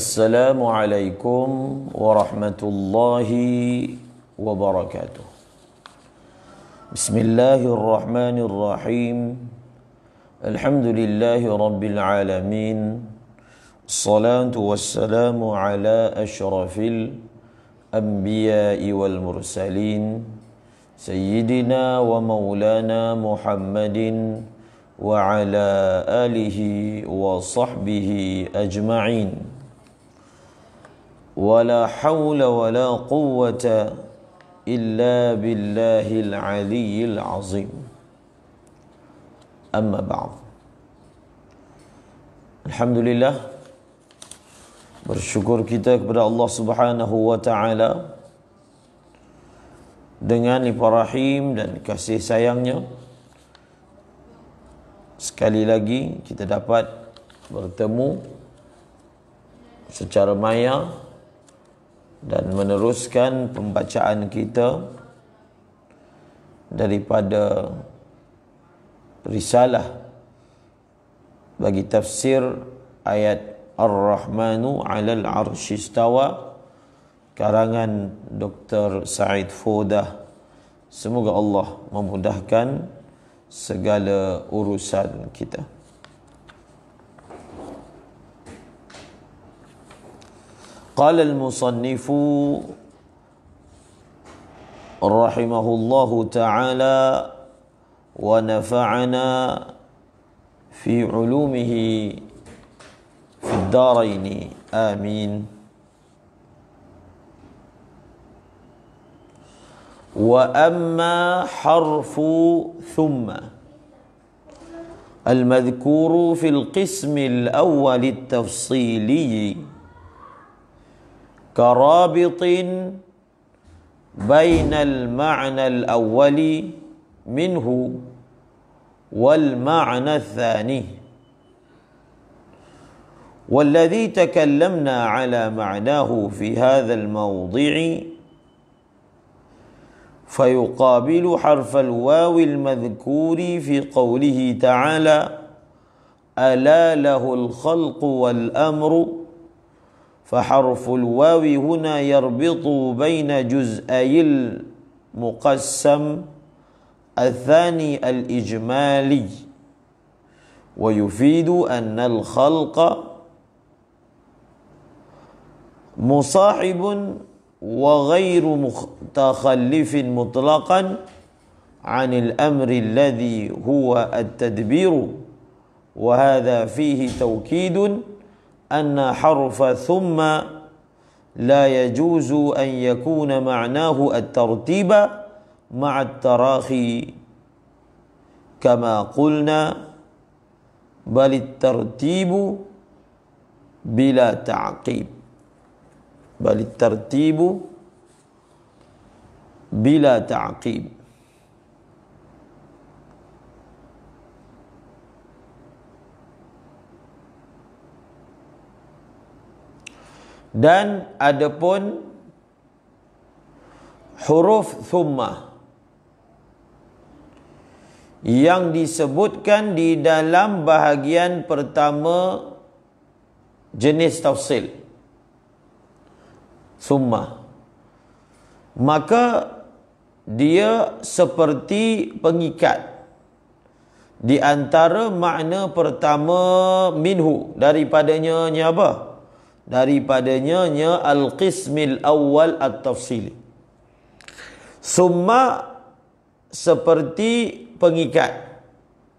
السلام عليكم ورحمة الله وبركاته بسم الله الرحمن الرحيم الحمد لله رب العالمين الصلاة والسلام على أشرف الأنبياء والمرسلين سيدنا ومولانا محمد وعلى آله وصحبه أجمعين ولا حول ولا قوة إلا بالله العلي العظيم أما بعد الحمد لله بالشكر كتاب بر الله سبحانه وتعالى dengan liparahim dan kasih sayangnya sekali lagi kita dapat bertemu secara maya dan meneruskan pembacaan kita daripada risalah bagi tafsir ayat Ar-Rahmanu 'alal 'arsyistawa karangan Dr. Said Foda. Semoga Allah memudahkan segala urusan kita. قال المصنف رحمه الله تعالى ونفعنا في علومه في الدارين آمين وأما حرف ثم المذكور في القسم الأول التفصيلي كرابط بين المعنى الأول منه والمعنى الثاني والذي تكلمنا على معناه في هذا الموضع فيقابل حرف الواو المذكور في قوله تعالى ألا له الخلق والأمر فحرف الواو هنا يربط بين جزئي المقسم الثاني الإجمالي ويفيد أن الخلق مصاحب وغير متخلف مطلقا عن الأمر الذي هو التدبير وهذا فيه توكيد أن حرف ثم لا يجوز أن يكون معناه الترتيب مع التراخي كما قلنا بل الترتيب بلا تعقيب بل الترتيب بلا تعقيب dan ada pun huruf thumma yang disebutkan di dalam bahagian pertama jenis tafsil summa maka dia seperti pengikat di antara makna pertama minhu daripadanya ni daripadanya al-qismil awal at-tafsili. Summa seperti pengikat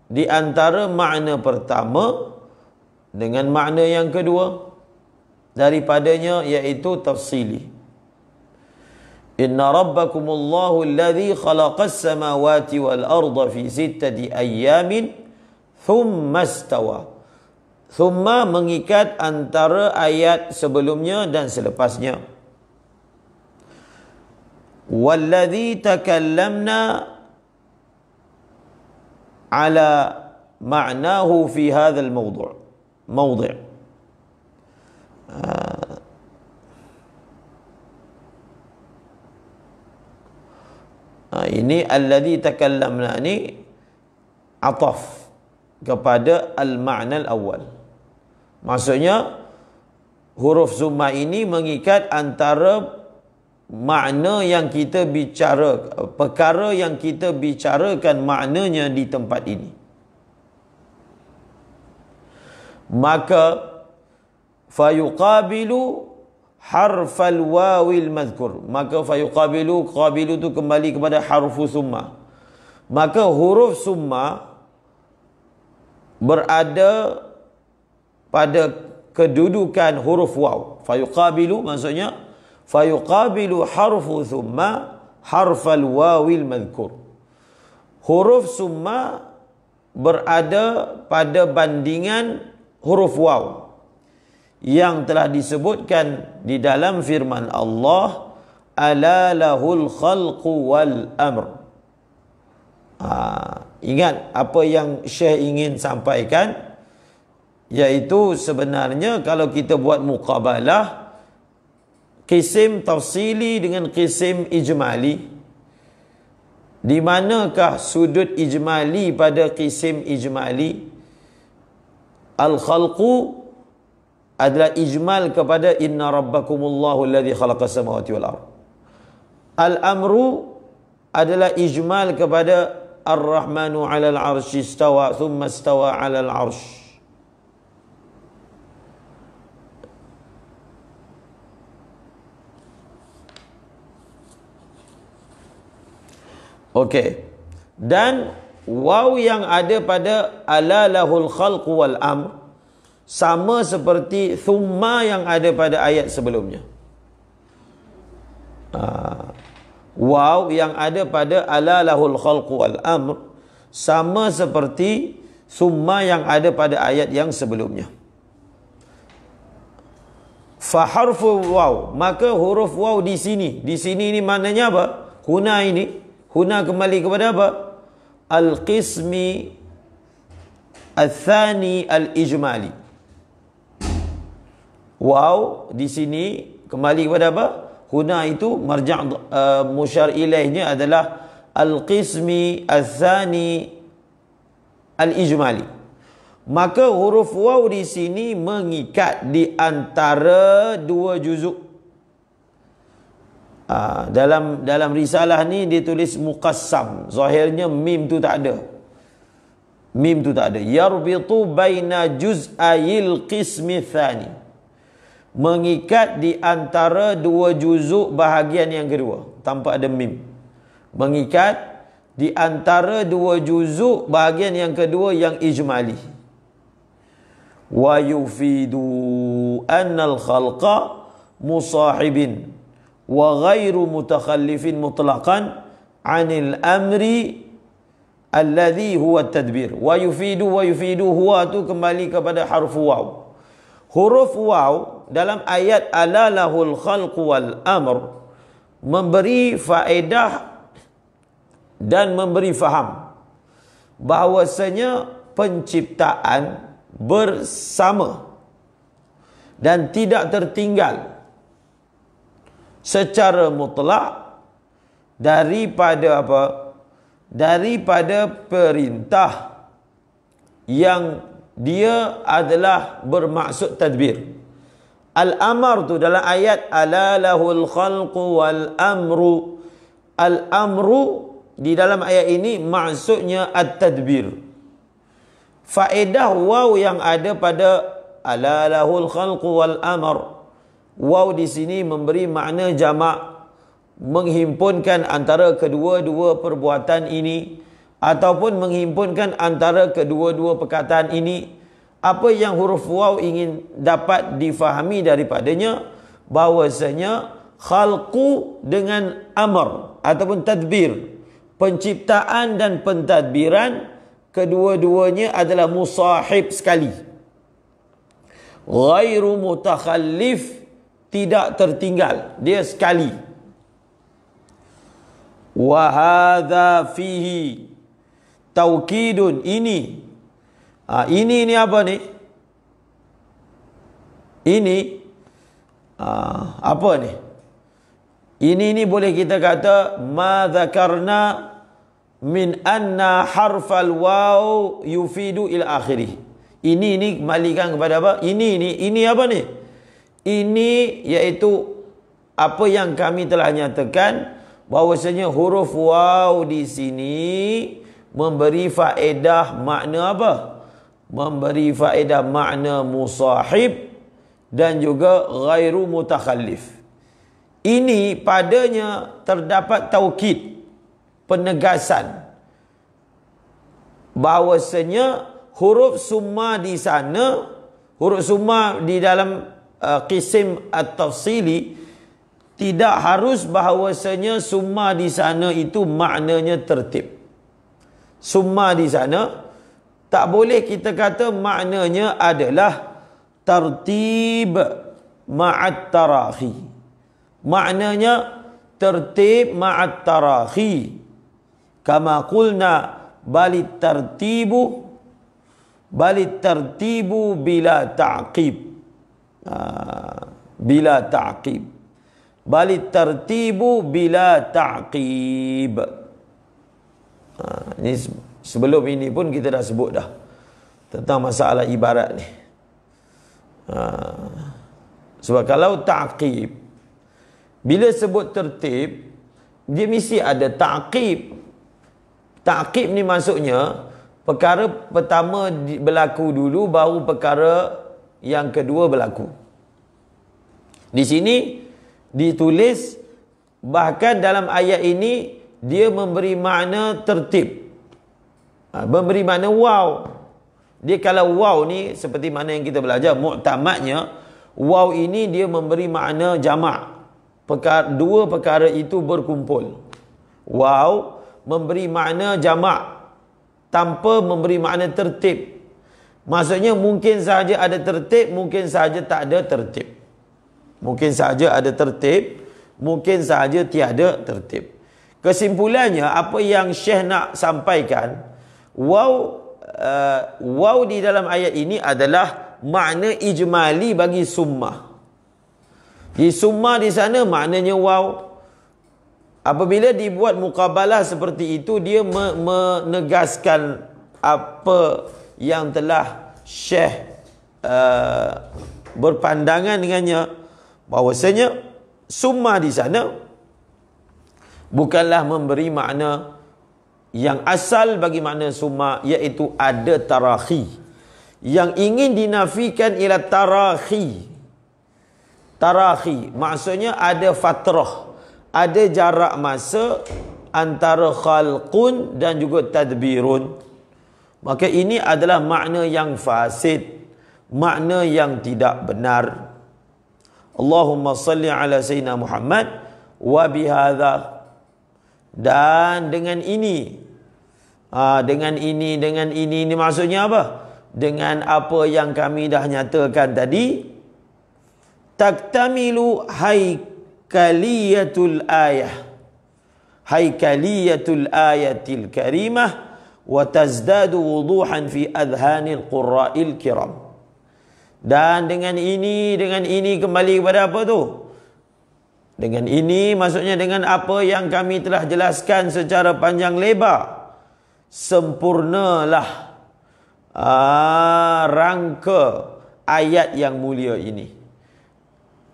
di antara makna pertama dengan makna yang kedua daripadanya iaitu tafsili. Inna Rabbakum rabbakumullahu alladhi khalaqas samawati wal arda fi sittati ayyamin thumma istawa. Thumma mengikat antara ayat sebelumnya dan selepasnya. Walladhi takallamna ala ma'nahu fi hadhal mawdu' mawdu' Ha, ah, ah, ini alladhi takallamna ni ataf kepada al-ma'na al Maksudnya huruf zuma ini mengikat antara makna yang kita bicara perkara yang kita bicarakan maknanya di tempat ini. Maka fayuqabilu harf al-waw al-madhkur. Maka fayuqabilu qabilu tu kembali kepada harfu summa. Maka huruf summa berada pada kedudukan huruf waw fayuqabilu maksudnya fayuqabilu harfu thumma harfal wawil madhkur huruf summa berada pada bandingan huruf waw yang telah disebutkan di dalam firman Allah ala lahul khalqu wal amr ha, ingat apa yang syekh ingin sampaikan Iaitu sebenarnya kalau kita buat mukabalah Kisim tafsili dengan kisim ijmali Di manakah sudut ijmali pada kisim ijmali Al-khalqu adalah ijmal kepada Inna rabbakumullahu alladhi khalaqa samawati wal ar Al-amru adalah ijmal kepada Ar-Rahmanu alal arshi istawa thumma istawa alal arshi Okey. Dan waw yang ada pada ala lahul khalq wal am sama seperti thumma yang ada pada ayat sebelumnya. Uh, waw yang ada pada ala lahul khalq wal am sama seperti summa yang ada pada ayat yang sebelumnya. Fa harfu waw, maka huruf waw di sini. Di sini ini maknanya apa? Kuna ini. Huna kembali kepada apa? Al-qismi al-thani al-ijmali. Wow, di sini kembali kepada apa? Huna itu marja' uh, musyar ilaihnya adalah al-qismi al-thani al-ijmali. Maka huruf waw di sini mengikat di antara dua juzuk. Ha, dalam dalam risalah ni dia tulis muqassam. Zahirnya mim tu tak ada. Mim tu tak ada. Yarbitu baina juz'ayil qismi thani. Mengikat di antara dua juzuk bahagian yang kedua. Tanpa ada mim. Mengikat di antara dua juzuk bahagian yang kedua yang ijmali. Wa yufidu anna al khalqa musahibin wa ghairu mutakhallifin mutlaqan anil amri alladhi huwa tadbir wa yufidu wa yufidu huwa tu kembali kepada harf waw huruf waw dalam ayat alalahul khalq wal amr memberi faedah dan memberi faham bahwasanya penciptaan bersama dan tidak tertinggal secara mutlak daripada apa daripada perintah yang dia adalah bermaksud tadbir al-amr tu dalam ayat alalahul khalqu wal amru al-amru di dalam ayat ini maksudnya at-tadbir faedah waw yang ada pada alalahul khalqu wal amru Waw di sini memberi makna jama menghimpunkan antara kedua-dua perbuatan ini ataupun menghimpunkan antara kedua-dua perkataan ini apa yang huruf waw ingin dapat difahami daripadanya bahwasanya khalqu dengan amr ataupun tadbir penciptaan dan pentadbiran kedua-duanya adalah musahib sekali ghairu mutakhallif tidak tertinggal dia sekali wa hadza fihi taukidun ini ha, ini ni apa ni ini ha, apa ni ini ni boleh kita kata ma dzakarna min anna harfal waw yufidu ila akhirih ini ni kembalikan kepada apa ini ni ini apa ni ini iaitu apa yang kami telah nyatakan bahawasanya huruf waw di sini memberi faedah makna apa? Memberi faedah makna musahib dan juga ghairu mutakhalif. Ini padanya terdapat taukid penegasan bahawasanya huruf summa di sana huruf summa di dalam Uh, qisim at-tafsili tidak harus bahawasanya summa di sana itu maknanya tertib. Summa di sana tak boleh kita kata maknanya adalah tertib ma'at tarahi. Maknanya tertib ma'at tarahi. Kama kulna balit tertibu balit tertibu bila ta'qib. Ah, bila ta'qib bali tertibu bila ta'qib ha, ah, ni sebelum ini pun kita dah sebut dah tentang masalah ibarat ni ha, sebab kalau ta'qib bila sebut tertib dia mesti ada ta'qib ta'qib ni maksudnya perkara pertama berlaku dulu baru perkara yang kedua berlaku. Di sini ditulis bahkan dalam ayat ini dia memberi makna tertib. Ha, memberi makna wow. Dia kalau wow ni seperti mana yang kita belajar muktamadnya wow ini dia memberi makna jamak. Perkara, dua perkara itu berkumpul. Wow memberi makna jamak tanpa memberi makna tertib Maksudnya mungkin sahaja ada tertib, mungkin sahaja tak ada tertib. Mungkin sahaja ada tertib, mungkin sahaja tiada tertib. Kesimpulannya apa yang Syekh nak sampaikan, Wow, uh, eh, wau di dalam ayat ini adalah makna ijmali bagi summa. Di summa di sana maknanya wow. apabila dibuat mukabalah seperti itu dia menegaskan apa yang telah Syekh uh, berpandangan dengannya bahawasanya summa di sana bukanlah memberi makna yang asal bagi makna summa iaitu ada tarahi yang ingin dinafikan ialah tarahi tarahi maksudnya ada fatrah ada jarak masa antara khalqun dan juga tadbirun Maka ini adalah makna yang fasid. Makna yang tidak benar. Allahumma salli ala Sayyidina Muhammad wa bihadha. Dan dengan ini. Ha, dengan ini, dengan ini. Ini maksudnya apa? Dengan apa yang kami dah nyatakan tadi. Taktamilu haikaliyatul ayah. Haikaliyatul ayatil Haikaliyatul ayatil karimah. وَتَزْدَادُ وُضُوحًا فِي أَذْهَانِ الْقُرَّاءِ الْكِرَمِ dan dengan ini, dengan ini kembali kepada apa tu? Dengan ini maksudnya dengan apa yang kami telah jelaskan secara panjang lebar. Sempurnalah ah, rangka ayat yang mulia ini.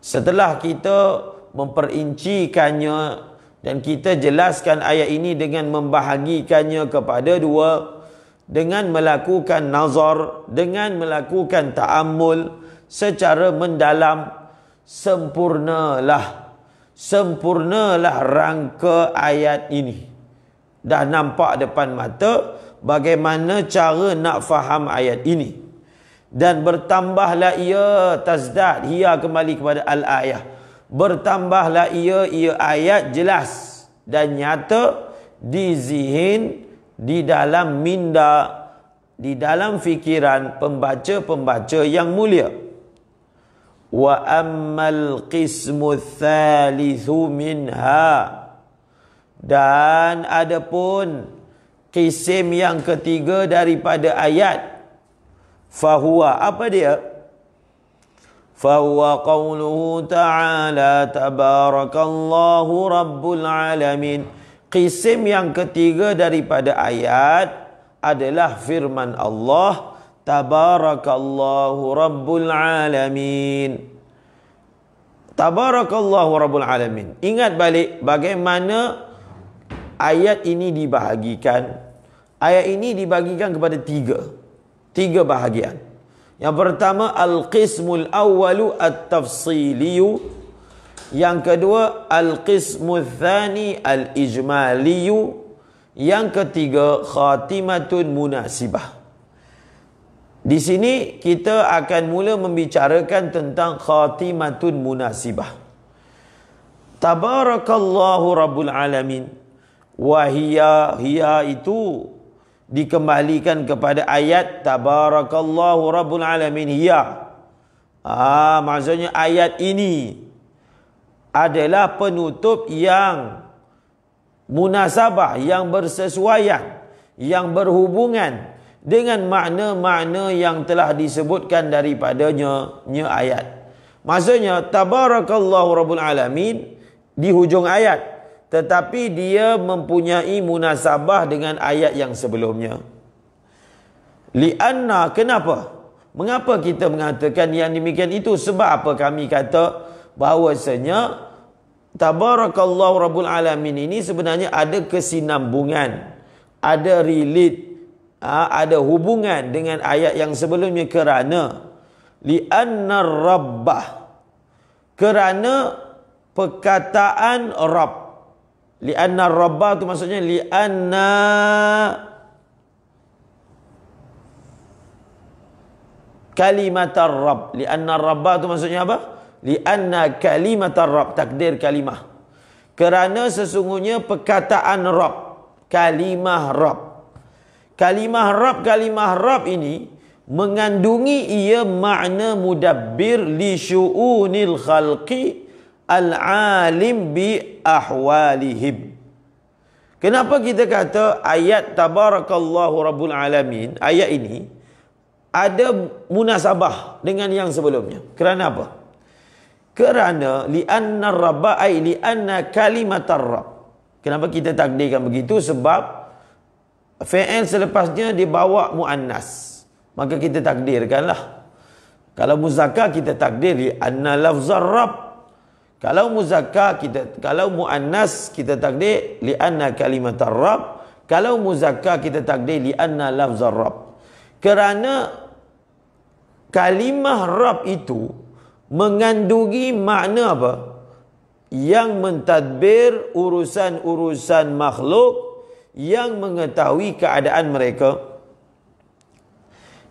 Setelah kita memperincikannya dan kita jelaskan ayat ini dengan membahagikannya kepada dua dengan melakukan nazar, dengan melakukan ta'amul secara mendalam sempurnalah sempurnalah rangka ayat ini. Dah nampak depan mata bagaimana cara nak faham ayat ini. Dan bertambahlah ia tazdad, ia kembali kepada al-ayah bertambahlah ia ia ayat jelas dan nyata di zihin di dalam minda di dalam fikiran pembaca-pembaca yang mulia wa ammal qismu thalithu minha dan adapun qisim yang ketiga daripada ayat fahuwa apa dia فهو قوله تعالى تبارك الله رب العالمين قسم yang ketiga daripada ayat adalah firman Allah Tabarakallahu Rabbul Alamin Tabarakallahu Rabbul Alamin Ingat balik bagaimana ayat ini dibahagikan Ayat ini dibahagikan kepada tiga Tiga bahagian yang pertama al-qismul awwalu at-tafsiliyu. Yang kedua al-qismul thani al-ijmaliyu. Yang ketiga khatimatun munasibah. Di sini kita akan mula membicarakan tentang khatimatun munasibah. Tabarakallahu rabbul alamin. Wahia hia itu dikembalikan kepada ayat tabarakallahu rabbul alamin ya ah maksudnya ayat ini adalah penutup yang munasabah yang bersesuaian yang berhubungan dengan makna-makna yang telah disebutkan daripadanya nya ayat maksudnya tabarakallahu rabbul alamin di hujung ayat tetapi dia mempunyai munasabah dengan ayat yang sebelumnya li'anna kenapa mengapa kita mengatakan yang demikian itu sebab apa kami kata bahawasanya tabarakallahu rabbul alamin ini sebenarnya ada kesinambungan ada relit ha, ada hubungan dengan ayat yang sebelumnya kerana li'anna rabbah kerana perkataan rabb Li'anna rabba tu maksudnya li'anna kalimat rabb. Li'anna rabba tu maksudnya apa? Li'anna kalimat rabb takdir kalimah. Kerana sesungguhnya perkataan rabb, kalimah rabb. Kalimah rabb, kalimah rabb ini mengandungi ia makna mudabbir li syu'unil khalqi' al-alim bi ahwalihim. Kenapa kita kata ayat tabarakallahu rabbul alamin ayat ini ada munasabah dengan yang sebelumnya? Kerana apa? Kerana li anna rabba ai li anna kalimat rabb. Kenapa kita takdirkan begitu? Sebab fi'il selepasnya dibawa muannas. Maka kita takdirkanlah. Kalau muzakkar kita takdir li anna lafzar rabb kalau muzakka kita kalau muannas kita takdir li anna kalimat rabb kalau muzakka kita takdir li anna lafzar rabb kerana kalimah rabb itu mengandungi makna apa yang mentadbir urusan-urusan makhluk yang mengetahui keadaan mereka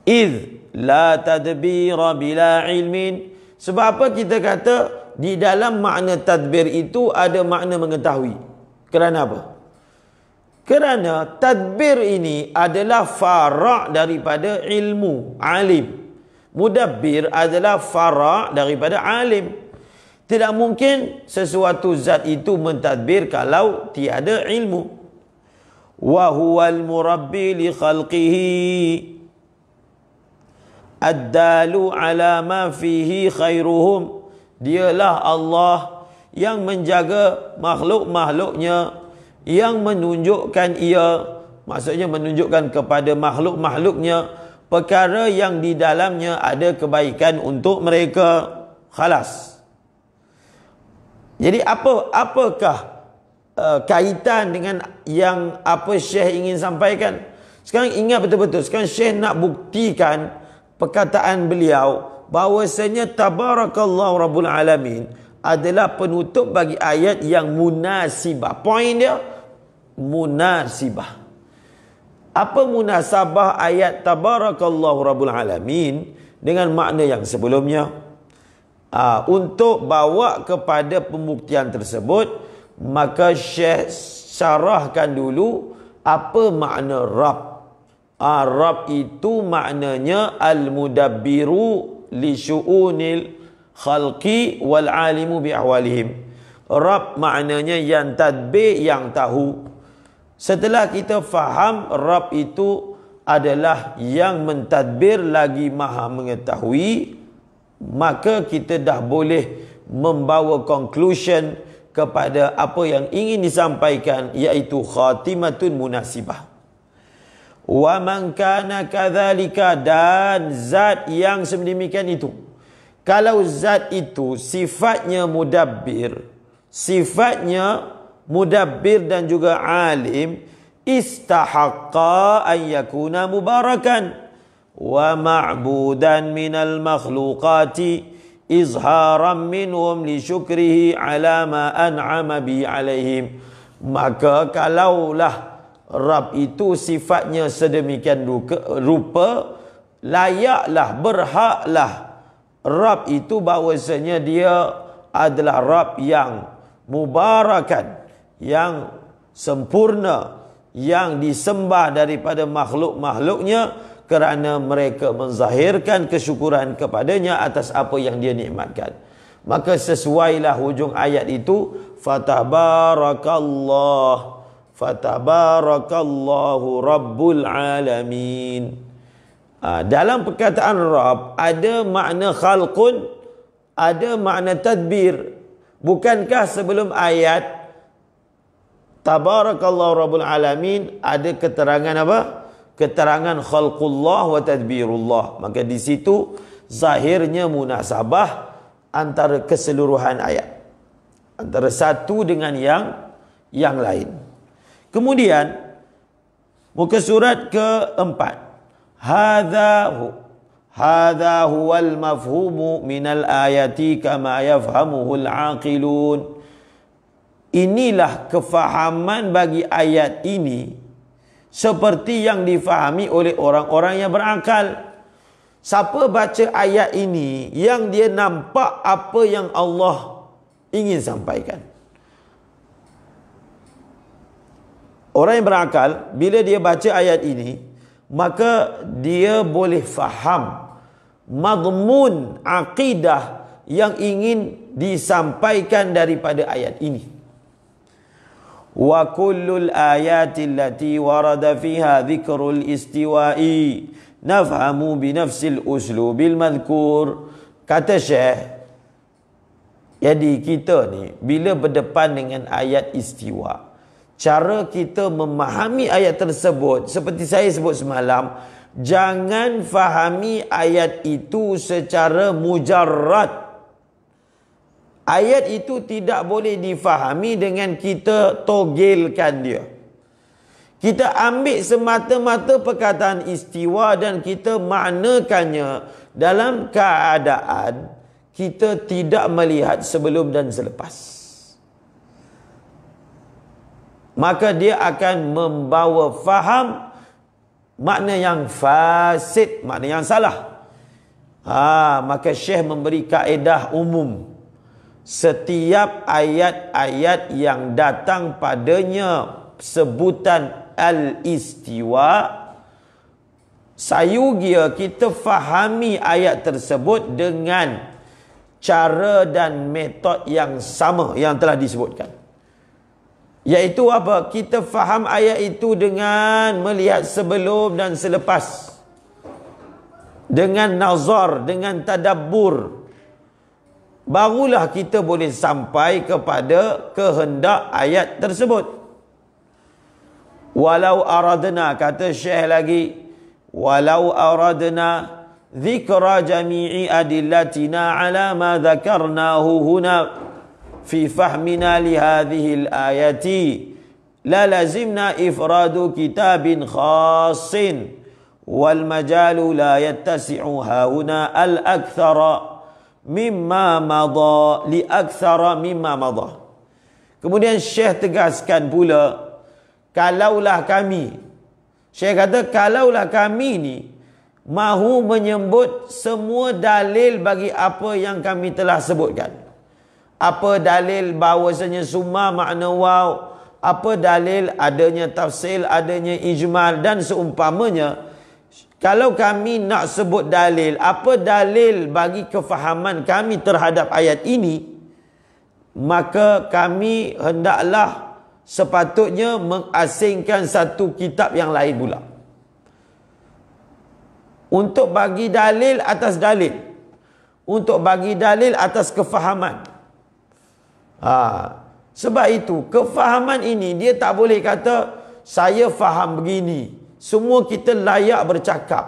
iz la tadbira bila ilmin sebab apa kita kata di dalam makna tadbir itu ada makna mengetahui. Kerana apa? Kerana tadbir ini adalah fara' daripada ilmu, alim. Mudabbir adalah fara' daripada alim. Tidak mungkin sesuatu zat itu mentadbir kalau tiada ilmu. Wa huwa al-murabbi li khalqihi ad-dalu khairuhum. Dialah Allah yang menjaga makhluk-makhluknya yang menunjukkan ia maksudnya menunjukkan kepada makhluk-makhluknya perkara yang di dalamnya ada kebaikan untuk mereka khalas jadi apa apakah uh, kaitan dengan yang apa syekh ingin sampaikan sekarang ingat betul-betul sekarang syekh nak buktikan perkataan beliau bahwasanya tabarakallah rabbul alamin adalah penutup bagi ayat yang munasibah. Poin dia munasibah. Apa munasabah ayat tabarakallah rabbul alamin dengan makna yang sebelumnya? Aa, ah, untuk bawa kepada pembuktian tersebut maka syekh syarahkan dulu apa makna rab. Arab ah, itu maknanya al-mudabbiru li syu'unil khalqi wal alimu bi ahwalihim. Rab maknanya yang tadbir yang tahu. Setelah kita faham Rabb itu adalah yang mentadbir lagi maha mengetahui maka kita dah boleh membawa conclusion kepada apa yang ingin disampaikan iaitu khatimatun munasibah wa man kana kadzalika dan zat yang sedemikian itu kalau zat itu sifatnya mudabbir sifatnya mudabbir dan juga alim istahaqqa an yakuna mubarakan wa ma'budan min al makhluqati izharan minhum li syukrihi ala ma an'ama bi alaihim maka kalaulah Rab itu sifatnya sedemikian rupa layaklah berhaklah Rab itu bahawasanya dia adalah Rab yang mubarakan yang sempurna yang disembah daripada makhluk-makhluknya kerana mereka menzahirkan kesyukuran kepadanya atas apa yang dia nikmatkan maka sesuailah hujung ayat itu fatabarakallah fatabarakallahu rabbul alamin ha, dalam perkataan rab ada makna khalqun ada makna tadbir bukankah sebelum ayat tabarakallahu rabbul alamin ada keterangan apa keterangan khalqullah wa tadbirullah maka di situ zahirnya munasabah antara keseluruhan ayat antara satu dengan yang yang lain. Kemudian muka surat ke-4. Hadza hadza huwal mafhumu min al ayati kama yafhamuhu al-aqilun. Inilah kefahaman bagi ayat ini seperti yang difahami oleh orang-orang yang berakal. Siapa baca ayat ini yang dia nampak apa yang Allah ingin sampaikan. Orang yang berakal bila dia baca ayat ini maka dia boleh faham madmun akidah yang ingin disampaikan daripada ayat ini. Wa kullul ayati allati warada fiha dhikrul istiwa'i nafhamu bi nafsi al-uslub al-madhkur kata syekh jadi kita ni bila berdepan dengan ayat istiwa' cara kita memahami ayat tersebut seperti saya sebut semalam jangan fahami ayat itu secara mujarat. ayat itu tidak boleh difahami dengan kita togelkan dia kita ambil semata-mata perkataan istiwa dan kita maknakannya dalam keadaan kita tidak melihat sebelum dan selepas maka dia akan membawa faham makna yang fasid, makna yang salah. Ha, maka Syekh memberi kaedah umum. Setiap ayat-ayat yang datang padanya sebutan al-istiwa, sayugia kita fahami ayat tersebut dengan cara dan metod yang sama yang telah disebutkan. Iaitu apa? Kita faham ayat itu dengan melihat sebelum dan selepas. Dengan nazar, dengan tadabbur. Barulah kita boleh sampai kepada kehendak ayat tersebut. Walau aradna, kata Syekh lagi. Walau aradna zikra jami'i adillatina ala ma zakarnahu huna fi fahmina li hadhihi al-ayati la lazimna ifradu kitabin khassin wal majalu la yattasi'u hauna al-akthara mimma madha li akthara mimma madha kemudian syekh tegaskan pula kalaulah kami syekh kata kalaulah kami ni mahu menyebut semua dalil bagi apa yang kami telah sebutkan apa dalil bahawasanya summa makna waw Apa dalil adanya tafsir, adanya ijmal dan seumpamanya Kalau kami nak sebut dalil Apa dalil bagi kefahaman kami terhadap ayat ini Maka kami hendaklah sepatutnya mengasingkan satu kitab yang lain pula untuk bagi dalil atas dalil untuk bagi dalil atas kefahaman Ha. Sebab itu, kefahaman ini dia tak boleh kata, saya faham begini. Semua kita layak bercakap.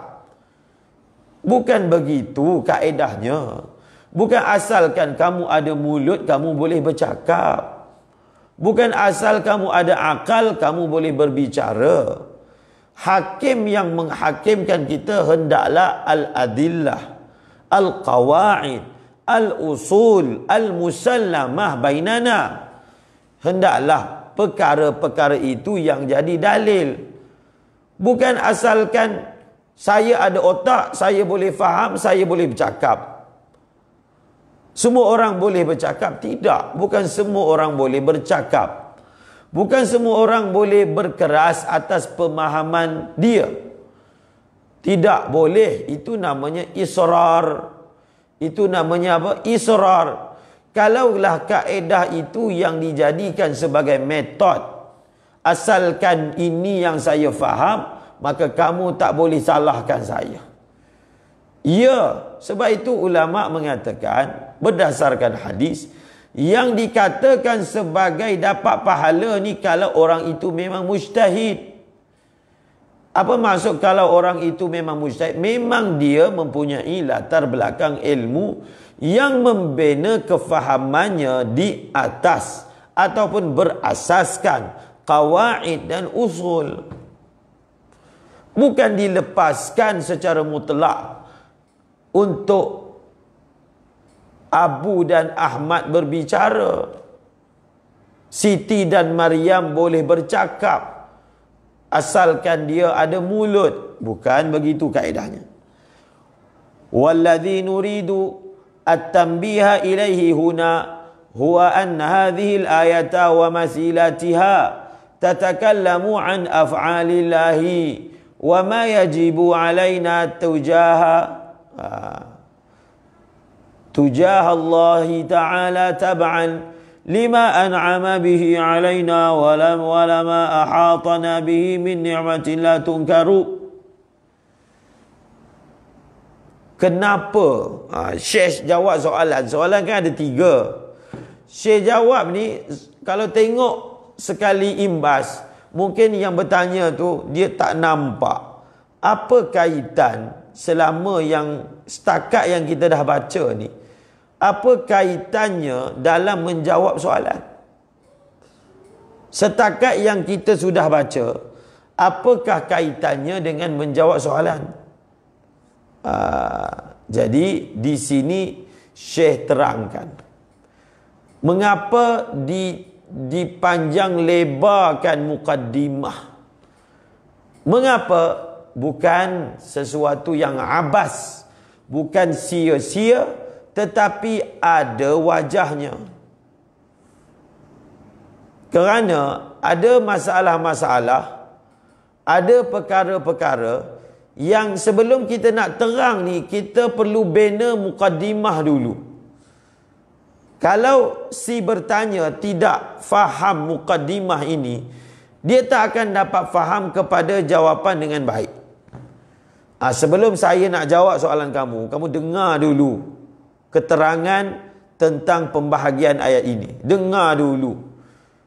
Bukan begitu kaedahnya. Bukan asalkan kamu ada mulut, kamu boleh bercakap. Bukan asal kamu ada akal, kamu boleh berbicara. Hakim yang menghakimkan kita hendaklah al-adillah. Al-qawaid al-usul al-musallamah bainana hendaklah perkara-perkara itu yang jadi dalil bukan asalkan saya ada otak saya boleh faham saya boleh bercakap semua orang boleh bercakap tidak bukan semua orang boleh bercakap bukan semua orang boleh berkeras atas pemahaman dia tidak boleh itu namanya israr itu namanya apa? Israr. Kalaulah kaedah itu yang dijadikan sebagai metod. Asalkan ini yang saya faham. Maka kamu tak boleh salahkan saya. Ya. Sebab itu ulama mengatakan. Berdasarkan hadis. Yang dikatakan sebagai dapat pahala ni. Kalau orang itu memang mustahid. Apa maksud kalau orang itu memang mujtahid? Memang dia mempunyai latar belakang ilmu yang membina kefahamannya di atas ataupun berasaskan kawaid dan usul. Bukan dilepaskan secara mutlak untuk Abu dan Ahmad berbicara. Siti dan Maryam boleh bercakap asalkan dia ada mulut bukan begitu kaedahnya walladhi nuridu at-tanbiha ilaihi huna huwa an hadhihi al-ayata wa masilatiha tatakallamu an af'alillahi wa ma yajibu alaina tujaha ah. tujaha Allah ta'ala tab'an لما أنعم به علينا ولم ولما أحاطنا به من نعمة لا تنكر Kenapa? Ha, Syekh jawab soalan. Soalan kan ada tiga. Syekh jawab ni, kalau tengok sekali imbas, mungkin yang bertanya tu, dia tak nampak. Apa kaitan selama yang setakat yang kita dah baca ni, apa kaitannya dalam menjawab soalan? Setakat yang kita sudah baca, apakah kaitannya dengan menjawab soalan? Aa, ah, jadi di sini Syekh terangkan. Mengapa di dipanjang lebarkan mukaddimah? Mengapa bukan sesuatu yang abas, bukan sia-sia? tetapi ada wajahnya. Kerana ada masalah-masalah, ada perkara-perkara yang sebelum kita nak terang ni, kita perlu bina mukaddimah dulu. Kalau si bertanya tidak faham mukaddimah ini, dia tak akan dapat faham kepada jawapan dengan baik. Ha, sebelum saya nak jawab soalan kamu, kamu dengar dulu keterangan tentang pembahagian ayat ini. Dengar dulu.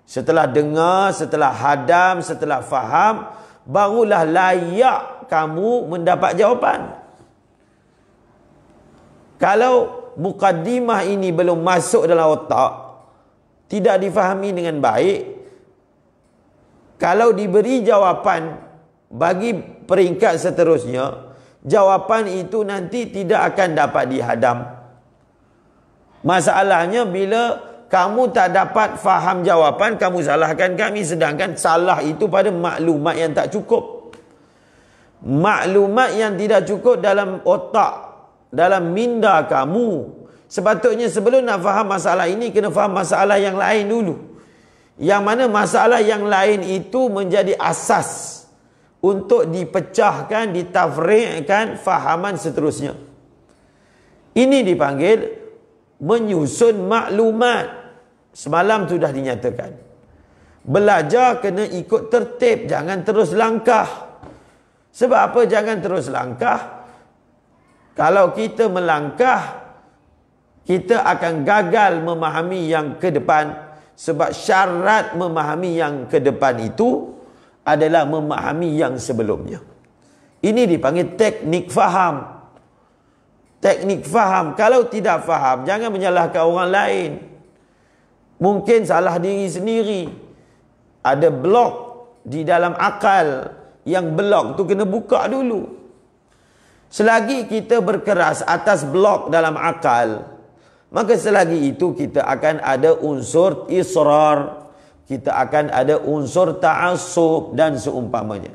Setelah dengar, setelah hadam, setelah faham, barulah layak kamu mendapat jawapan. Kalau mukaddimah ini belum masuk dalam otak, tidak difahami dengan baik, kalau diberi jawapan bagi peringkat seterusnya, jawapan itu nanti tidak akan dapat dihadam. Masalahnya bila kamu tak dapat faham jawapan, kamu salahkan kami. Sedangkan salah itu pada maklumat yang tak cukup. Maklumat yang tidak cukup dalam otak, dalam minda kamu. Sepatutnya sebelum nak faham masalah ini, kena faham masalah yang lain dulu. Yang mana masalah yang lain itu menjadi asas untuk dipecahkan, ditafrikkan fahaman seterusnya. Ini dipanggil menyusun maklumat semalam tu dah dinyatakan belajar kena ikut tertib jangan terus langkah sebab apa jangan terus langkah kalau kita melangkah kita akan gagal memahami yang ke depan sebab syarat memahami yang ke depan itu adalah memahami yang sebelumnya ini dipanggil teknik faham teknik faham. Kalau tidak faham, jangan menyalahkan orang lain. Mungkin salah diri sendiri. Ada blok di dalam akal yang blok tu kena buka dulu. Selagi kita berkeras atas blok dalam akal, maka selagi itu kita akan ada unsur israr, kita akan ada unsur taasub dan seumpamanya.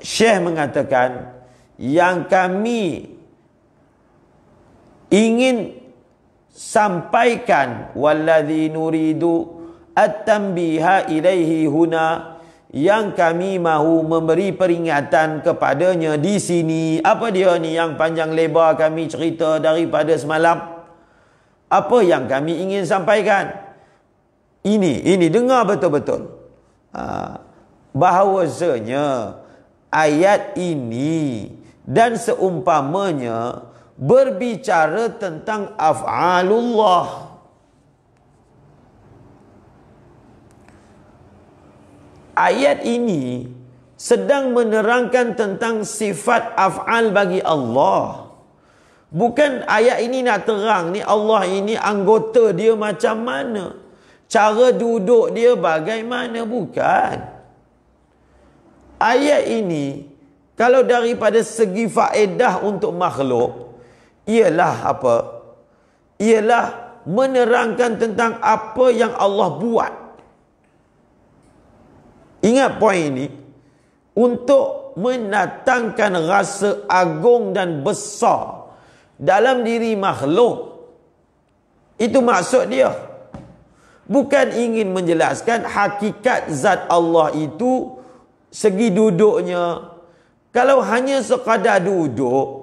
Syekh mengatakan yang kami ingin sampaikan wallazi nuridu at-tambiha ilaihi huna yang kami mahu memberi peringatan kepadanya di sini apa dia ni yang panjang lebar kami cerita daripada semalam apa yang kami ingin sampaikan ini ini dengar betul-betul ha, bahawasanya ayat ini dan seumpamanya berbicara tentang af'alullah Ayat ini sedang menerangkan tentang sifat af'al bagi Allah. Bukan ayat ini nak terang ni Allah ini anggota dia macam mana? Cara duduk dia bagaimana? Bukan. Ayat ini kalau daripada segi faedah untuk makhluk, ialah apa? Ialah menerangkan tentang apa yang Allah buat. Ingat poin ini untuk menatangkan rasa agung dan besar dalam diri makhluk. Itu maksud dia. Bukan ingin menjelaskan hakikat zat Allah itu segi duduknya. Kalau hanya sekadar duduk,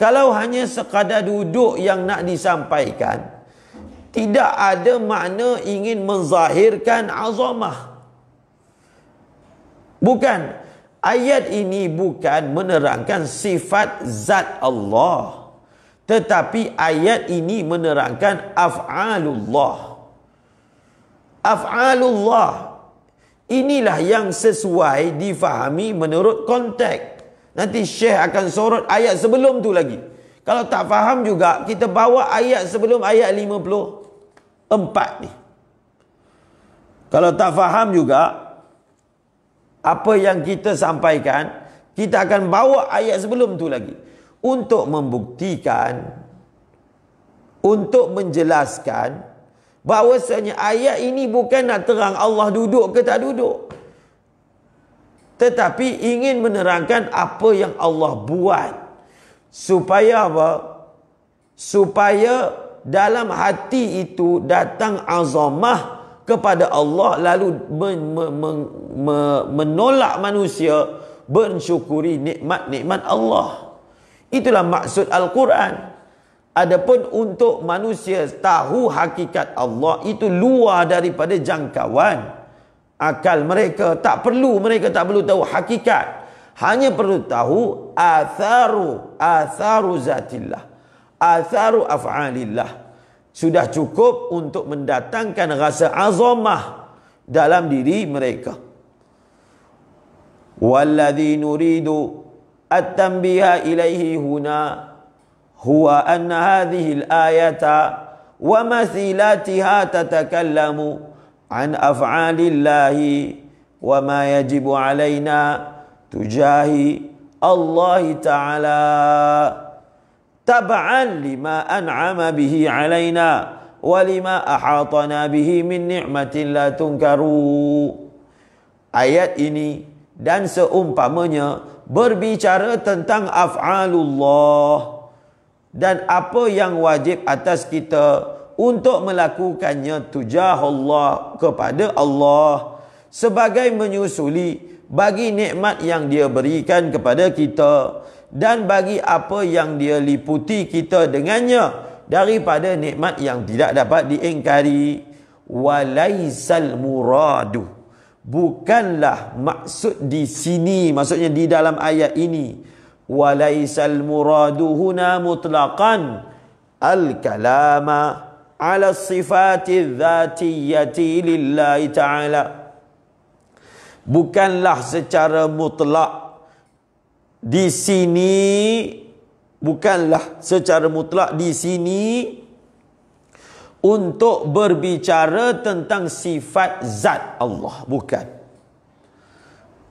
kalau hanya sekadar duduk yang nak disampaikan tidak ada makna ingin menzahirkan azamah. Bukan ayat ini bukan menerangkan sifat zat Allah tetapi ayat ini menerangkan af'alullah. Af'alullah inilah yang sesuai difahami menurut konteks. Nanti Syekh akan sorot ayat sebelum tu lagi. Kalau tak faham juga, kita bawa ayat sebelum ayat 54 ni. Kalau tak faham juga, apa yang kita sampaikan, kita akan bawa ayat sebelum tu lagi. Untuk membuktikan, untuk menjelaskan, bahawasanya ayat ini bukan nak terang Allah duduk ke tak duduk tetapi ingin menerangkan apa yang Allah buat supaya apa supaya dalam hati itu datang azamah kepada Allah lalu men, me, me, me, menolak manusia bersyukuri nikmat-nikmat Allah itulah maksud al-Quran adapun untuk manusia tahu hakikat Allah itu luar daripada jangkauan akal mereka tak perlu mereka tak perlu tahu hakikat hanya perlu tahu atharu atharu zatillah atharu af'alillah sudah cukup untuk mendatangkan rasa azamah dalam diri mereka walladhi nuridu at-tanbiha ilaihi huna huwa anna hadhihi al-ayata wa mathilatiha tatakallamu عن أفعال الله وما يجب علينا تجاه الله تعالى تبعا لما أنعم به علينا ولما أحاطنا به من نعمة لا تنكر آيات ini dan seumpamanya berbicara tentang af'alullah dan apa yang wajib atas kita untuk melakukannya tujah Allah kepada Allah sebagai menyusuli bagi nikmat yang dia berikan kepada kita dan bagi apa yang dia liputi kita dengannya daripada nikmat yang tidak dapat diingkari walaisal muradu bukanlah maksud di sini maksudnya di dalam ayat ini walaisal muradu huna mutlaqan al kalama ala sifati dhatiyyati lillahi ta'ala bukanlah secara mutlak di sini bukanlah secara mutlak di sini untuk berbicara tentang sifat zat Allah bukan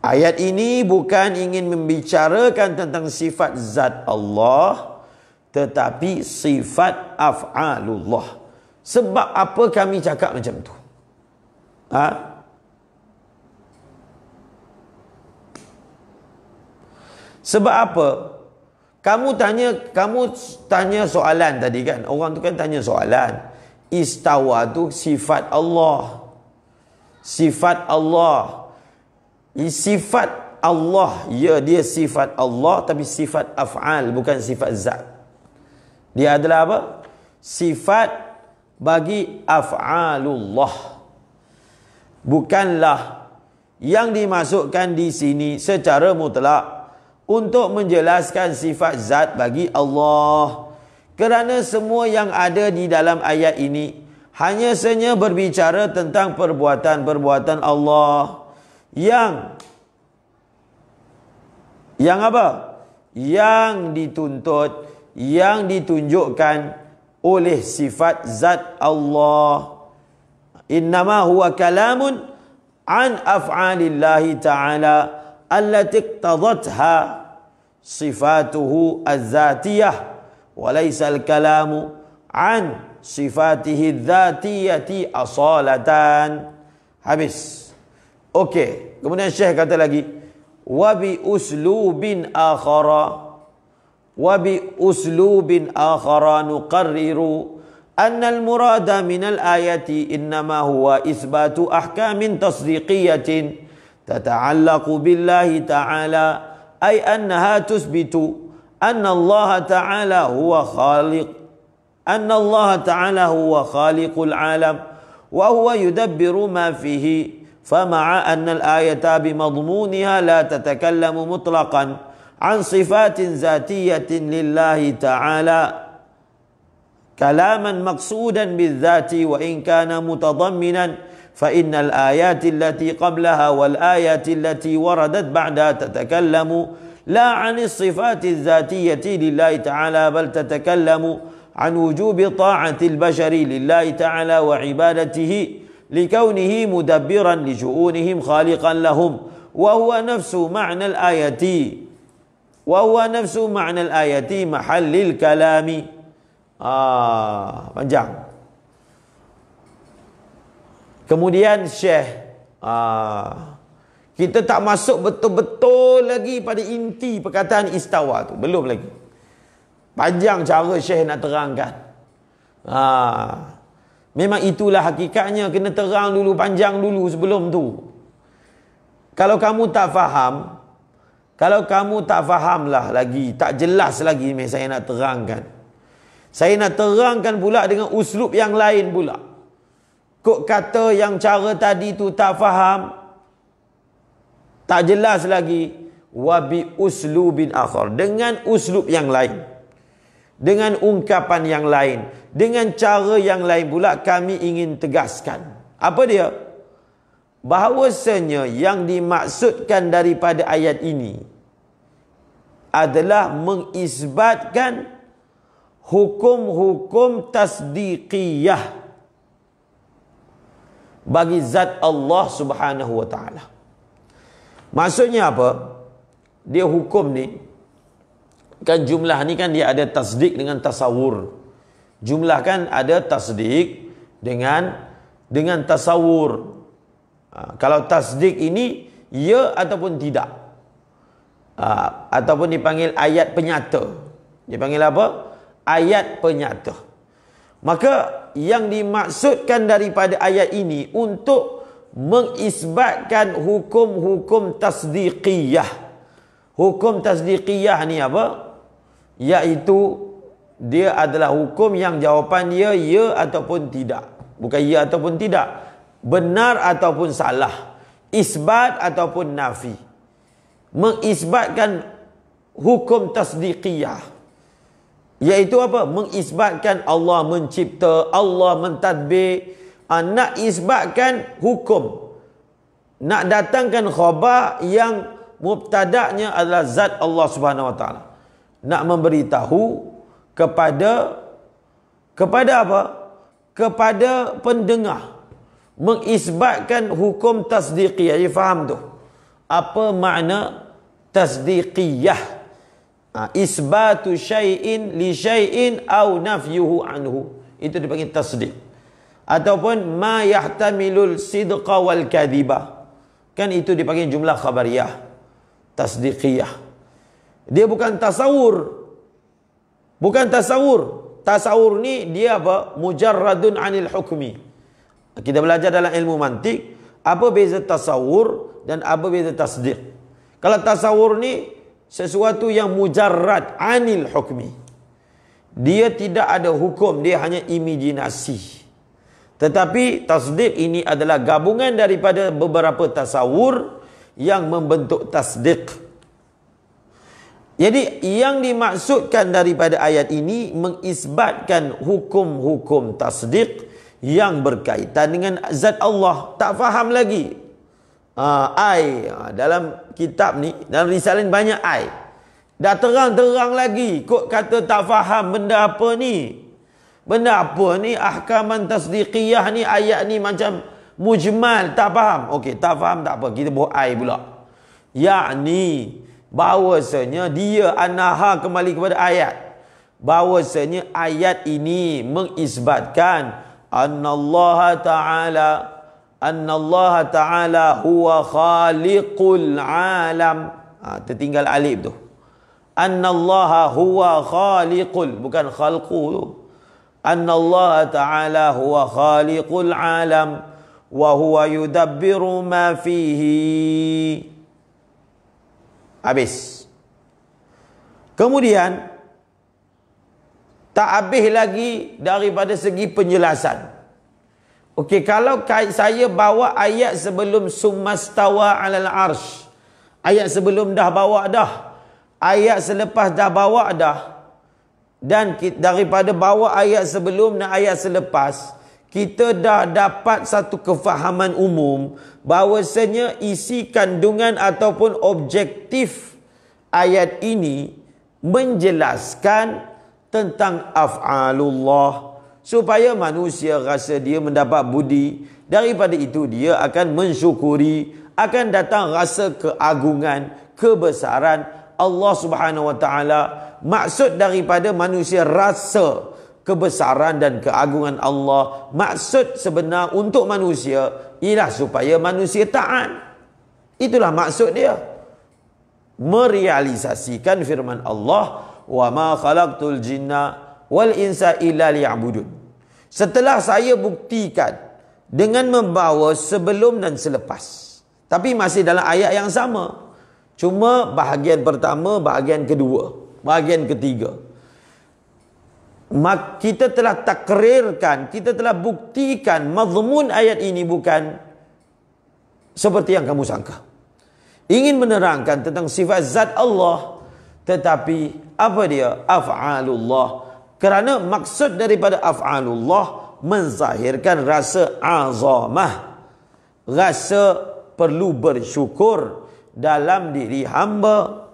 ayat ini bukan ingin membicarakan tentang sifat zat Allah tetapi sifat af'alullah sebab apa kami cakap macam tu? Ha? Sebab apa? Kamu tanya kamu tanya soalan tadi kan? Orang tu kan tanya soalan. Istawa tu sifat Allah. Sifat Allah. Sifat Allah. Ya, dia sifat Allah tapi sifat af'al bukan sifat zat. Dia adalah apa? Sifat bagi af'alullah bukanlah yang dimasukkan di sini secara mutlak untuk menjelaskan sifat zat bagi Allah kerana semua yang ada di dalam ayat ini hanya senyap berbicara tentang perbuatan-perbuatan Allah yang yang apa yang dituntut yang ditunjukkan oleh sifat zat Allah. Innama huwa kalamun an af'alillahi ta'ala allati iqtadatha sifatuhu az-zatiyah wa laysa al-kalamu an sifatihi az-zatiyati asalatan. Habis. Okey, kemudian Syekh kata lagi wa bi uslubin akhara وبأسلوب آخر نقرر أن المراد من الآية إنما هو إثبات أحكام تصديقية تتعلق بالله تعالى أي أنها تثبت أن الله تعالى هو خالق أن الله تعالى هو خالق العالم وهو يدبر ما فيه فمع أن الآية بمضمونها لا تتكلم مطلقاً عن صفات ذاتية لله تعالى كلاما مقصودا بالذات وإن كان متضمنا فإن الآيات التي قبلها والآيات التي وردت بعدها تتكلم لا عن الصفات الذاتية لله تعالى بل تتكلم عن وجوب طاعة البشر لله تعالى وعبادته لكونه مدبرا لشؤونهم خالقا لهم وهو نفس معنى الآية wa huwa nafsu ma'na al-ayati mahallil kalami ah panjang kemudian syekh ah kita tak masuk betul-betul lagi pada inti perkataan istawa tu belum lagi panjang cara syekh nak terangkan ah memang itulah hakikatnya kena terang dulu panjang dulu sebelum tu kalau kamu tak faham kalau kamu tak fahamlah lagi, tak jelas lagi saya nak terangkan. Saya nak terangkan pula dengan uslub yang lain pula. Kok kata yang cara tadi tu tak faham, tak jelas lagi. Wabi uslubin akhar. Dengan uslub yang lain. Dengan ungkapan yang lain. Dengan cara yang lain pula kami ingin tegaskan. Apa dia? Apa dia? bahawasanya yang dimaksudkan daripada ayat ini adalah mengisbatkan hukum-hukum tasdiqiyah bagi zat Allah Subhanahu wa taala. Maksudnya apa? Dia hukum ni kan jumlah ni kan dia ada tasdik dengan tasawur. Jumlah kan ada tasdik dengan dengan tasawur. Ha, kalau tasdik ini ya ataupun tidak ha, ataupun dipanggil ayat penyata dipanggil apa ayat penyata maka yang dimaksudkan daripada ayat ini untuk mengisbatkan hukum-hukum tasdiqiyah hukum tasdiqiyah ni apa Yaitu dia adalah hukum yang jawapan dia ya ataupun tidak bukan ya ataupun tidak benar ataupun salah isbat ataupun nafi mengisbatkan hukum tasdiqiyah iaitu apa mengisbatkan Allah mencipta Allah mentadbir ah, nak isbatkan hukum nak datangkan khabar yang mubtadaknya adalah zat Allah Subhanahu wa taala nak memberitahu kepada kepada apa kepada pendengar mengisbatkan hukum tasdiqiyah. Dia faham tu. Apa makna tasdiqiyah? Ha, isbatu syai'in li syai'in au nafyuhu anhu. Itu dipanggil tasdiq. Ataupun ma yahtamilul sidqa wal kadhiba. Kan itu dipanggil jumlah khabariyah. Tasdiqiyah. Dia bukan tasawur. Bukan tasawur. Tasawur ni dia apa? Mujarradun anil hukmi. Kita belajar dalam ilmu mantik apa beza tasawur dan apa beza tasdik. Kalau tasawur ni sesuatu yang mujarrad anil hukmi. Dia tidak ada hukum, dia hanya imajinasi. Tetapi tasdik ini adalah gabungan daripada beberapa tasawur yang membentuk tasdik. Jadi yang dimaksudkan daripada ayat ini mengisbatkan hukum-hukum tasdik yang berkaitan dengan zat Allah tak faham lagi ah, ai ah, dalam kitab ni dalam risalah banyak ai dah terang-terang lagi kok kata tak faham benda apa ni benda apa ni ahkaman tasdiqiyah ni ayat ni macam mujmal tak faham okey tak faham tak apa kita buat ai pula yakni bahawasanya dia anaha kembali kepada ayat bahawasanya ayat ini mengisbatkan أن الله تعالى أن الله تعالى هو خالق العالم ha, tertinggal alif tu أن الله هو خالق bukan خالقه tu أن الله تعالى هو خالق العالم وهو يدبر ما فيه habis kemudian tak habis lagi daripada segi penjelasan. Okey, kalau saya bawa ayat sebelum sumastawa alal arsh. Ayat sebelum dah bawa dah. Ayat selepas dah bawa dah. Dan daripada bawa ayat sebelum dan ayat selepas. Kita dah dapat satu kefahaman umum. Bahawasanya isi kandungan ataupun objektif ayat ini menjelaskan tentang af'alullah supaya manusia rasa dia mendapat budi daripada itu dia akan mensyukuri akan datang rasa keagungan kebesaran Allah Subhanahu wa taala maksud daripada manusia rasa kebesaran dan keagungan Allah maksud sebenar untuk manusia ialah supaya manusia taat itulah maksud dia merealisasikan firman Allah wa ma khalaqtul jinna wal insa illa liya'budun. Setelah saya buktikan dengan membawa sebelum dan selepas. Tapi masih dalam ayat yang sama. Cuma bahagian pertama, bahagian kedua, bahagian ketiga. Mak kita telah takrirkan, kita telah buktikan mazmun ayat ini bukan seperti yang kamu sangka. Ingin menerangkan tentang sifat zat Allah tetapi apa dia af'alullah kerana maksud daripada af'alullah menzahirkan rasa azamah rasa perlu bersyukur dalam diri hamba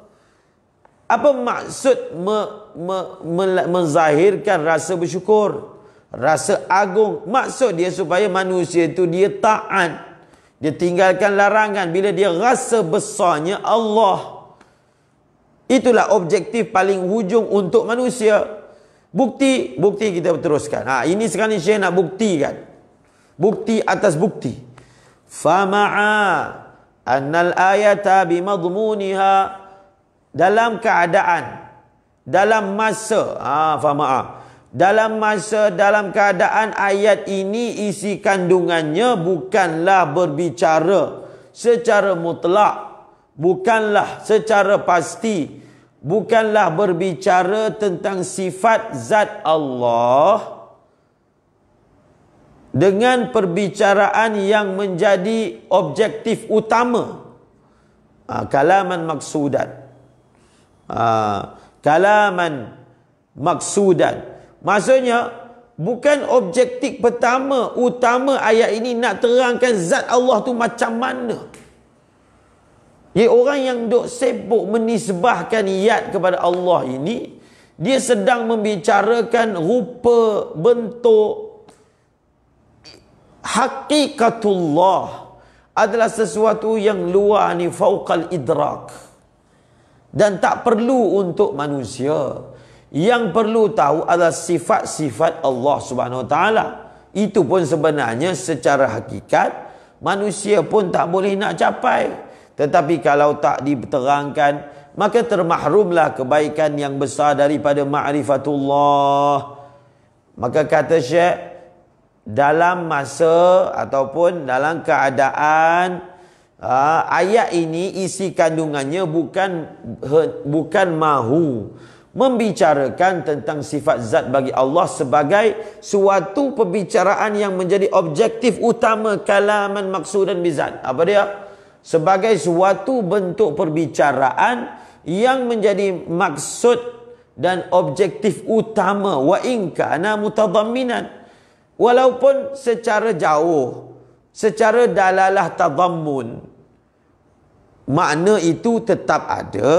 apa maksud me, me, me, menzahirkan rasa bersyukur rasa agung maksud dia supaya manusia itu dia taat dia tinggalkan larangan bila dia rasa besarnya Allah Itulah objektif paling hujung untuk manusia. Bukti, bukti kita teruskan. Ha, ini sekarang ni Syekh nak buktikan. Bukti atas bukti. Fama'a annal ayata bimadmuniha dalam keadaan dalam masa ha, fama'a dalam masa dalam keadaan ayat ini isi kandungannya bukanlah berbicara secara mutlak bukanlah secara pasti bukanlah berbicara tentang sifat zat Allah dengan perbicaraan yang menjadi objektif utama ha, kalaman maksudat ha, kalaman maksudat maksudnya bukan objektif pertama utama ayat ini nak terangkan zat Allah tu macam mana Ya, orang yang duk sibuk menisbahkan iat kepada Allah ini, dia sedang membicarakan rupa, bentuk, hakikatullah adalah sesuatu yang luar ni fauqal idrak dan tak perlu untuk manusia yang perlu tahu adalah sifat-sifat Allah Subhanahu Wa Taala itu pun sebenarnya secara hakikat manusia pun tak boleh nak capai tetapi kalau tak diterangkan Maka termahrumlah kebaikan yang besar daripada ma'rifatullah Maka kata Syekh Dalam masa ataupun dalam keadaan uh, Ayat ini isi kandungannya bukan bukan mahu Membicarakan tentang sifat zat bagi Allah sebagai Suatu pembicaraan yang menjadi objektif utama kalaman maksudan bizat Apa dia? Apa dia? sebagai suatu bentuk perbicaraan yang menjadi maksud dan objektif utama wa in kana mutadamminan walaupun secara jauh secara dalalah tadammun makna itu tetap ada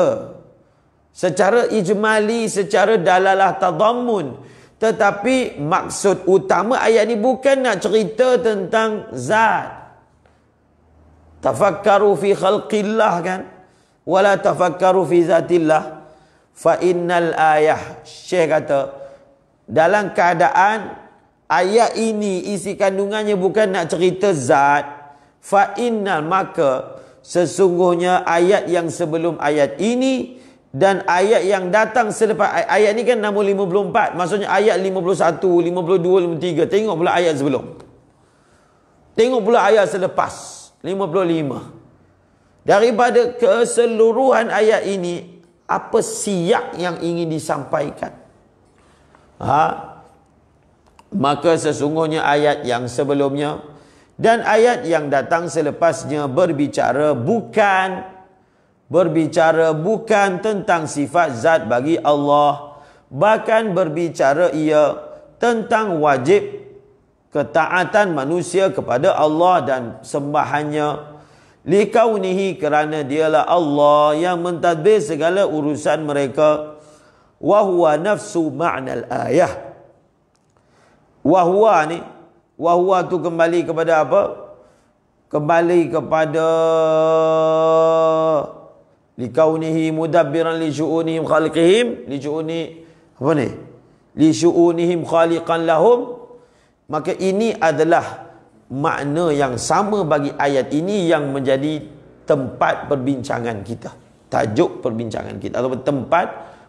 secara ijmali secara dalalah tadammun tetapi maksud utama ayat ini bukan nak cerita tentang zat tafakkaru fi khalqillah kan wala tafakkaru fi zatillah fa innal ayah syekh kata dalam keadaan ayat ini isi kandungannya bukan nak cerita zat fa innal maka sesungguhnya ayat yang sebelum ayat ini dan ayat yang datang selepas ayat ini kan nombor 54 maksudnya ayat 51 52 53 tengok pula ayat sebelum tengok pula ayat selepas 55 daripada keseluruhan ayat ini apa siap yang ingin disampaikan ha? maka sesungguhnya ayat yang sebelumnya dan ayat yang datang selepasnya berbicara bukan berbicara bukan tentang sifat zat bagi Allah bahkan berbicara ia tentang wajib ketaatan manusia kepada Allah dan sembahannya likaunihi kerana dialah Allah yang mentadbir segala urusan mereka wa huwa nafsu ma'na al-ayah wa huwa ni wa huwa tu kembali kepada apa kembali kepada likaunihi mudabbiran li syu'unihim khaliqihim li syu'uni apa ni li syu'unihim khaliqan lahum Maka ini adalah makna yang sama bagi ayat ini yang menjadi tempat perbincangan kita. Tajuk perbincangan kita atau tempat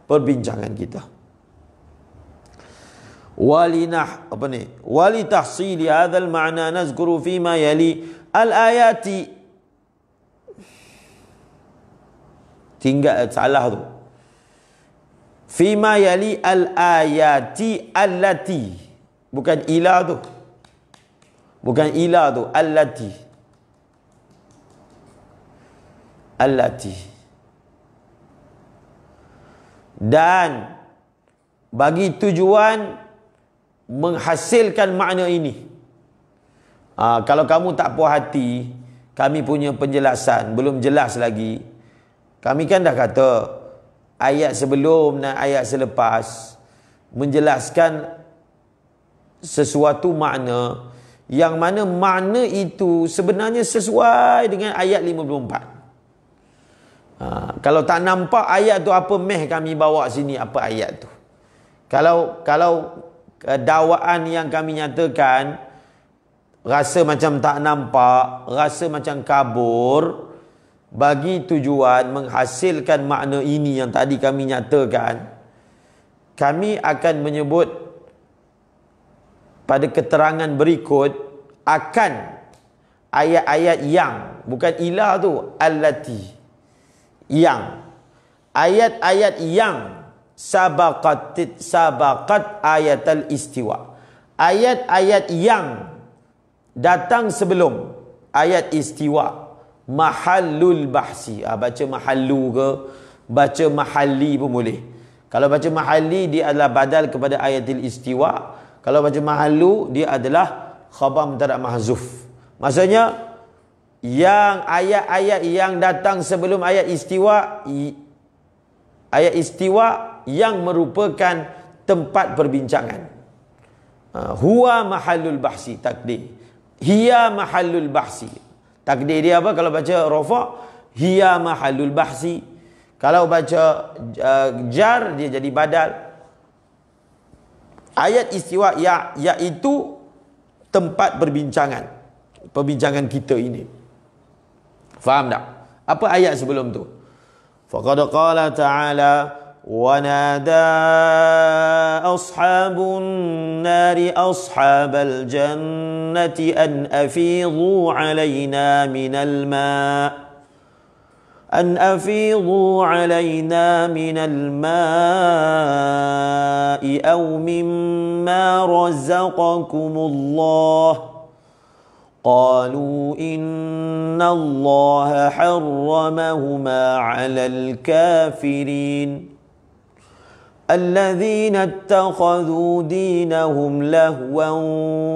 perbincangan kita. Walinah apa ni? Wali tahsili hadzal ma'na nazkuru fi ma yali al-ayati tinggal eh, salah tu. Fima yali al-ayati allati. Bukan ila tu. Bukan ila tu. Allati. Allati. Dan bagi tujuan menghasilkan makna ini. Ha, kalau kamu tak puas hati, kami punya penjelasan. Belum jelas lagi. Kami kan dah kata ayat sebelum dan ayat selepas menjelaskan sesuatu makna yang mana makna itu sebenarnya sesuai dengan ayat 54. Ha, kalau tak nampak ayat tu apa meh kami bawa sini apa ayat tu. Kalau kalau eh, dakwaan yang kami nyatakan rasa macam tak nampak, rasa macam kabur bagi tujuan menghasilkan makna ini yang tadi kami nyatakan kami akan menyebut pada keterangan berikut akan ayat-ayat yang bukan ilah tu allati yang ayat-ayat yang sabaqat sabaqat ayatal istiwa ayat-ayat yang datang sebelum ayat istiwa mahallul bahsi ah ha, baca mahallu ke baca mahalli pun boleh kalau baca mahalli dia adalah badal kepada ayatil istiwa' Kalau baca mahalu dia adalah khabar mutara mahzuf. Maksudnya yang ayat-ayat yang datang sebelum ayat istiwa ayat istiwa yang merupakan tempat perbincangan. Ha, huwa mahalul bahsi takdir. Hiya mahalul bahsi. Takdir dia apa kalau baca rafa? Hiya mahalul bahsi. Kalau baca uh, jar dia jadi badal ayat istiwa ya iaitu tempat perbincangan perbincangan kita ini faham tak apa ayat sebelum tu faqad qala ta'ala ونادى أصحاب النار أصحاب الجنة أن أفيضوا علينا من الماء أن أفيضوا علينا من الماء أو مما رزقكم الله قالوا إن الله حرمهما على الكافرين الذين اتخذوا دينهم لهوا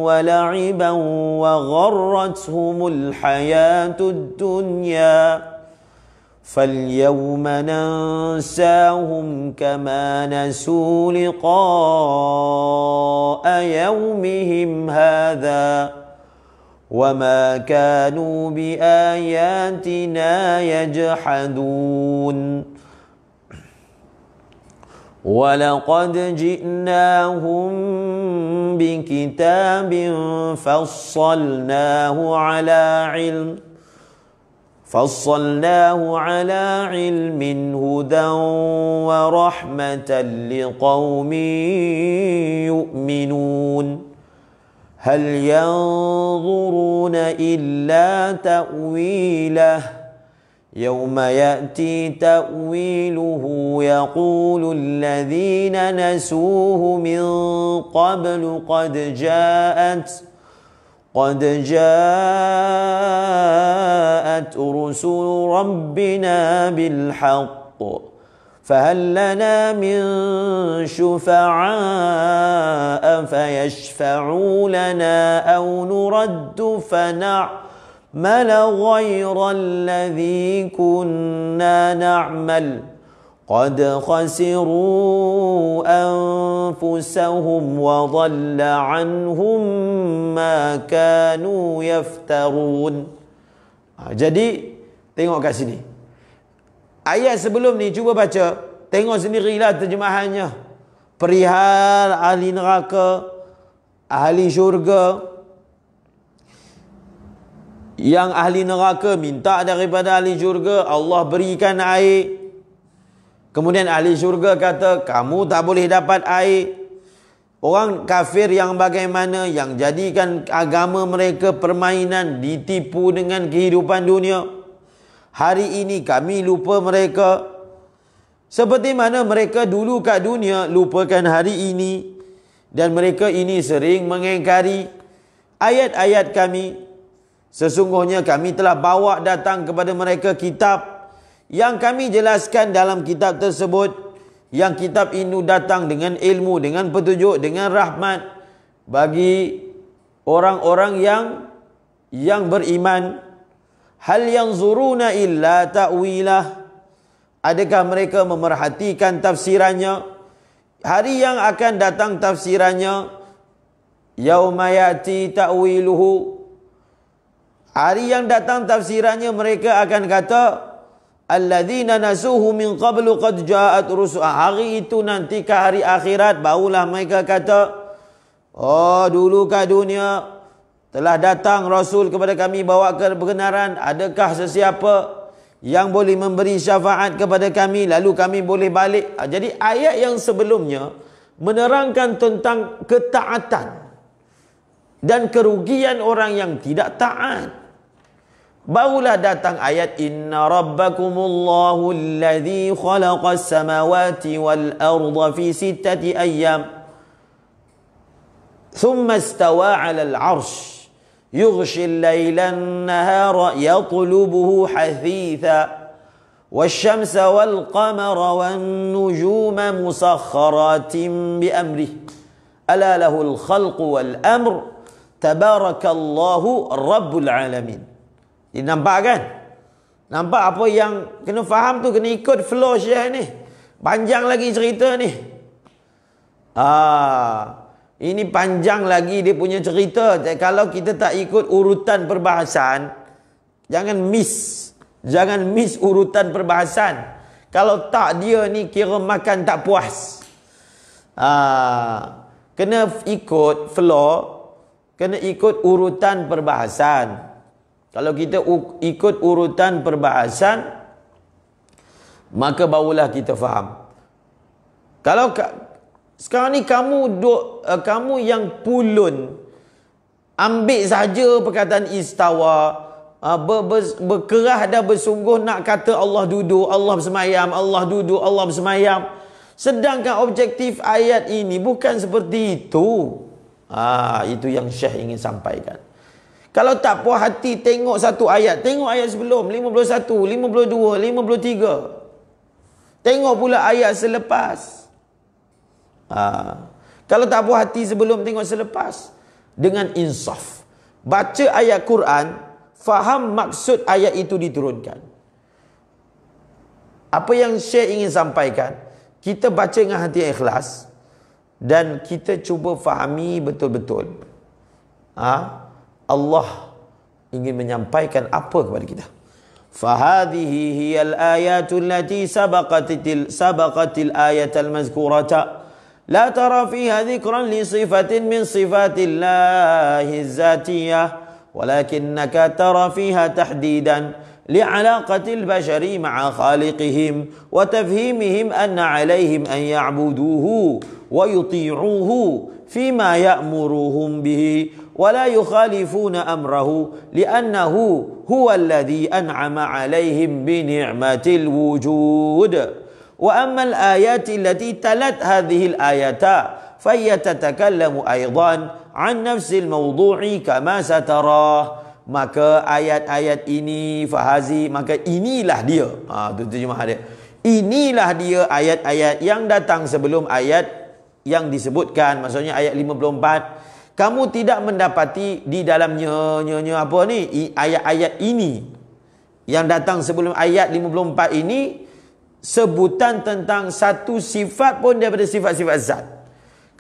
ولعبا وغرتهم الحياة الدنيا فاليوم ننساهم كما نسوا لقاء يومهم هذا وما كانوا باياتنا يجحدون ولقد جئناهم بكتاب فصلناه على علم فصلناه على علم هدى ورحمة لقوم يؤمنون هل ينظرون إلا تأويله يوم يأتي تأويله يقول الذين نسوه من قبل قد جاءت قد جاءت رسل ربنا بالحق فهل لنا من شفعاء فيشفعوا لنا او نرد فنعمل غير الذي كنا نعمل قد خسروا أنفسهم وضل عنهم ما كانوا يفترون ha, jadi tengok kat sini ayat sebelum ni cuba baca tengok sendirilah terjemahannya perihal ahli neraka ahli syurga yang ahli neraka minta daripada ahli syurga Allah berikan air Kemudian ahli syurga kata, kamu tak boleh dapat air. Orang kafir yang bagaimana, yang jadikan agama mereka permainan, ditipu dengan kehidupan dunia. Hari ini kami lupa mereka. Seperti mana mereka dulu kat dunia lupakan hari ini. Dan mereka ini sering mengingkari ayat-ayat kami. Sesungguhnya kami telah bawa datang kepada mereka kitab yang kami jelaskan dalam kitab tersebut Yang kitab ini datang dengan ilmu, dengan petunjuk, dengan rahmat Bagi orang-orang yang yang beriman Hal yang zuruna illa ta'wilah Adakah mereka memerhatikan tafsirannya? Hari yang akan datang tafsirannya Yaumayati ta'wiluhu Hari yang datang tafsirannya Mereka akan kata Alladzina nasuhu min qablu qad ja'at rusul. Ah, hari itu nanti ke hari akhirat barulah mereka kata Oh dulu ke dunia telah datang rasul kepada kami bawa kebenaran adakah sesiapa yang boleh memberi syafaat kepada kami lalu kami boleh balik ah, jadi ayat yang sebelumnya menerangkan tentang ketaatan dan kerugian orang yang tidak taat Barulah datang ayat Inna rabbakumullahu alladhi khalaqas samawati wal arda fi sittati ayyam Thumma istawa ala al-arsh Yughshi al-layla an-nahara yatlubuhu hathitha والشمس والقمر والنجوم مسخرات بأمره ألا له الخلق والأمر تبارك الله رب العالمين Dia nampak kan? Nampak apa yang kena faham tu kena ikut flow Syekh ni. Panjang lagi cerita ni. Ah, ini panjang lagi dia punya cerita. Jadi, kalau kita tak ikut urutan perbahasan, jangan miss. Jangan miss urutan perbahasan. Kalau tak dia ni kira makan tak puas. Ah, kena ikut flow, kena ikut urutan perbahasan. Kalau kita ikut urutan perbahasan maka barulah kita faham. Kalau sekarang ni kamu duk uh, kamu yang pulun ambil saja perkataan istawa uh, ber, ber, berkerah dah bersungguh nak kata Allah duduk, Allah bersemayam, Allah duduk, Allah bersemayam. Sedangkan objektif ayat ini bukan seperti itu. Ah, itu yang Syekh ingin sampaikan. Kalau tak puas hati tengok satu ayat, tengok ayat sebelum 51, 52, 53. Tengok pula ayat selepas. Ha. Kalau tak puas hati sebelum tengok selepas dengan insaf. Baca ayat Quran, faham maksud ayat itu diturunkan. Apa yang Syekh ingin sampaikan, kita baca dengan hati ikhlas dan kita cuba fahami betul-betul. ha? Allah ingin menyampaikan apa kepada kita. Fahadhihi hiyal ayatul lati sabaqatil sabaqatil ayatal mazkurata la tara fiha dhikran li sifatin min sifatillahi zatiyah ولكنك ترى فيها تحديدا لعلاقة البشر مع خالقهم وتفهيمهم أن عليهم أن يعبدوه ويطيعوه فيما يأمرهم به ولا يخالفون أمره لأنه هو الذي أنعم عليهم بنعمة الوجود وأما الآيات التي تلت هذه الآيات فهي تتكلم أيضا عن نفس الموضوع كما ستراه maka ayat-ayat ini fahazi maka inilah dia ha tu terjemah dia inilah dia ayat-ayat yang datang sebelum ayat yang disebutkan maksudnya ayat 54 kamu tidak mendapati di dalam nyonya apa ni ayat-ayat ini yang datang sebelum ayat 54 ini sebutan tentang satu sifat pun daripada sifat-sifat zat.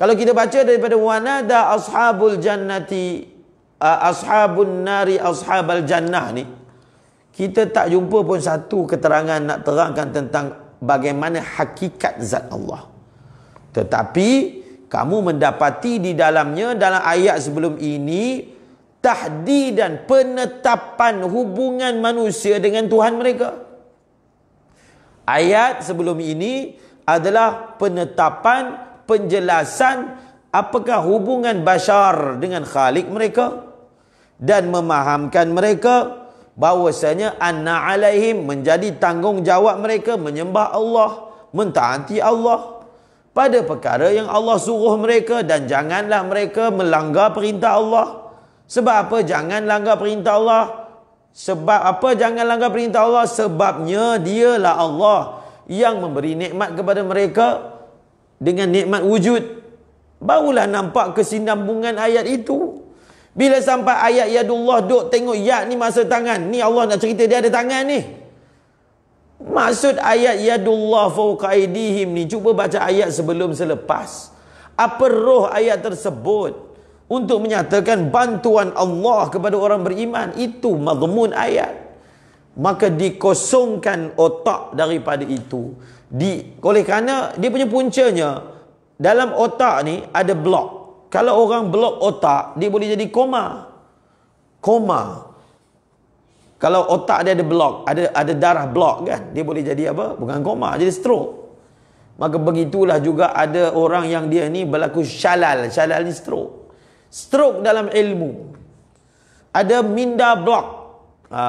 Kalau kita baca daripada wanada ashabul jannati ashabun nari ashabal jannah ni kita tak jumpa pun satu keterangan nak terangkan tentang bagaimana hakikat zat Allah. Tetapi kamu mendapati di dalamnya dalam ayat sebelum ini tahdi dan penetapan hubungan manusia dengan Tuhan mereka. Ayat sebelum ini adalah penetapan penjelasan apakah hubungan Bashar dengan Khalik mereka dan memahamkan mereka bahwasanya anna alaihim menjadi tanggungjawab mereka menyembah Allah mentaati Allah pada perkara yang Allah suruh mereka dan janganlah mereka melanggar perintah Allah. Sebab apa jangan langgar perintah Allah? Sebab apa jangan langgar perintah Allah? Sebabnya dialah Allah yang memberi nikmat kepada mereka dengan nikmat wujud. Barulah nampak kesinambungan ayat itu. Bila sampai ayat yadullah duk tengok yad ni masa tangan. Ni Allah nak cerita dia ada tangan ni. Maksud ayat yadullah fawqa aidihim ni cuba baca ayat sebelum selepas. Apa roh ayat tersebut? Untuk menyatakan bantuan Allah kepada orang beriman itu mazmun ayat. Maka dikosongkan otak daripada itu. Di oleh kerana dia punya puncanya dalam otak ni ada blok. Kalau orang blok otak, dia boleh jadi koma. Koma. Kalau otak dia ada blok, ada ada darah blok kan, dia boleh jadi apa? Bukan koma, jadi stroke. Maka begitulah juga ada orang yang dia ni berlaku syalal. Syalal ni stroke. Stroke dalam ilmu. Ada minda blok. Ha.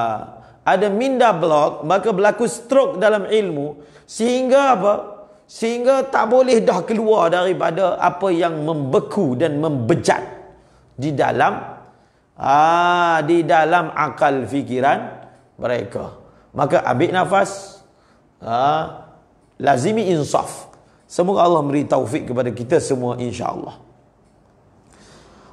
Ada minda blok, maka berlaku stroke dalam ilmu. Sehingga apa? Sehingga tak boleh dah keluar daripada apa yang membeku dan membejat di dalam ah, Di dalam akal fikiran mereka Maka ambil nafas ah, Lazimi insaf Semoga Allah beri taufik kepada kita semua insya Allah.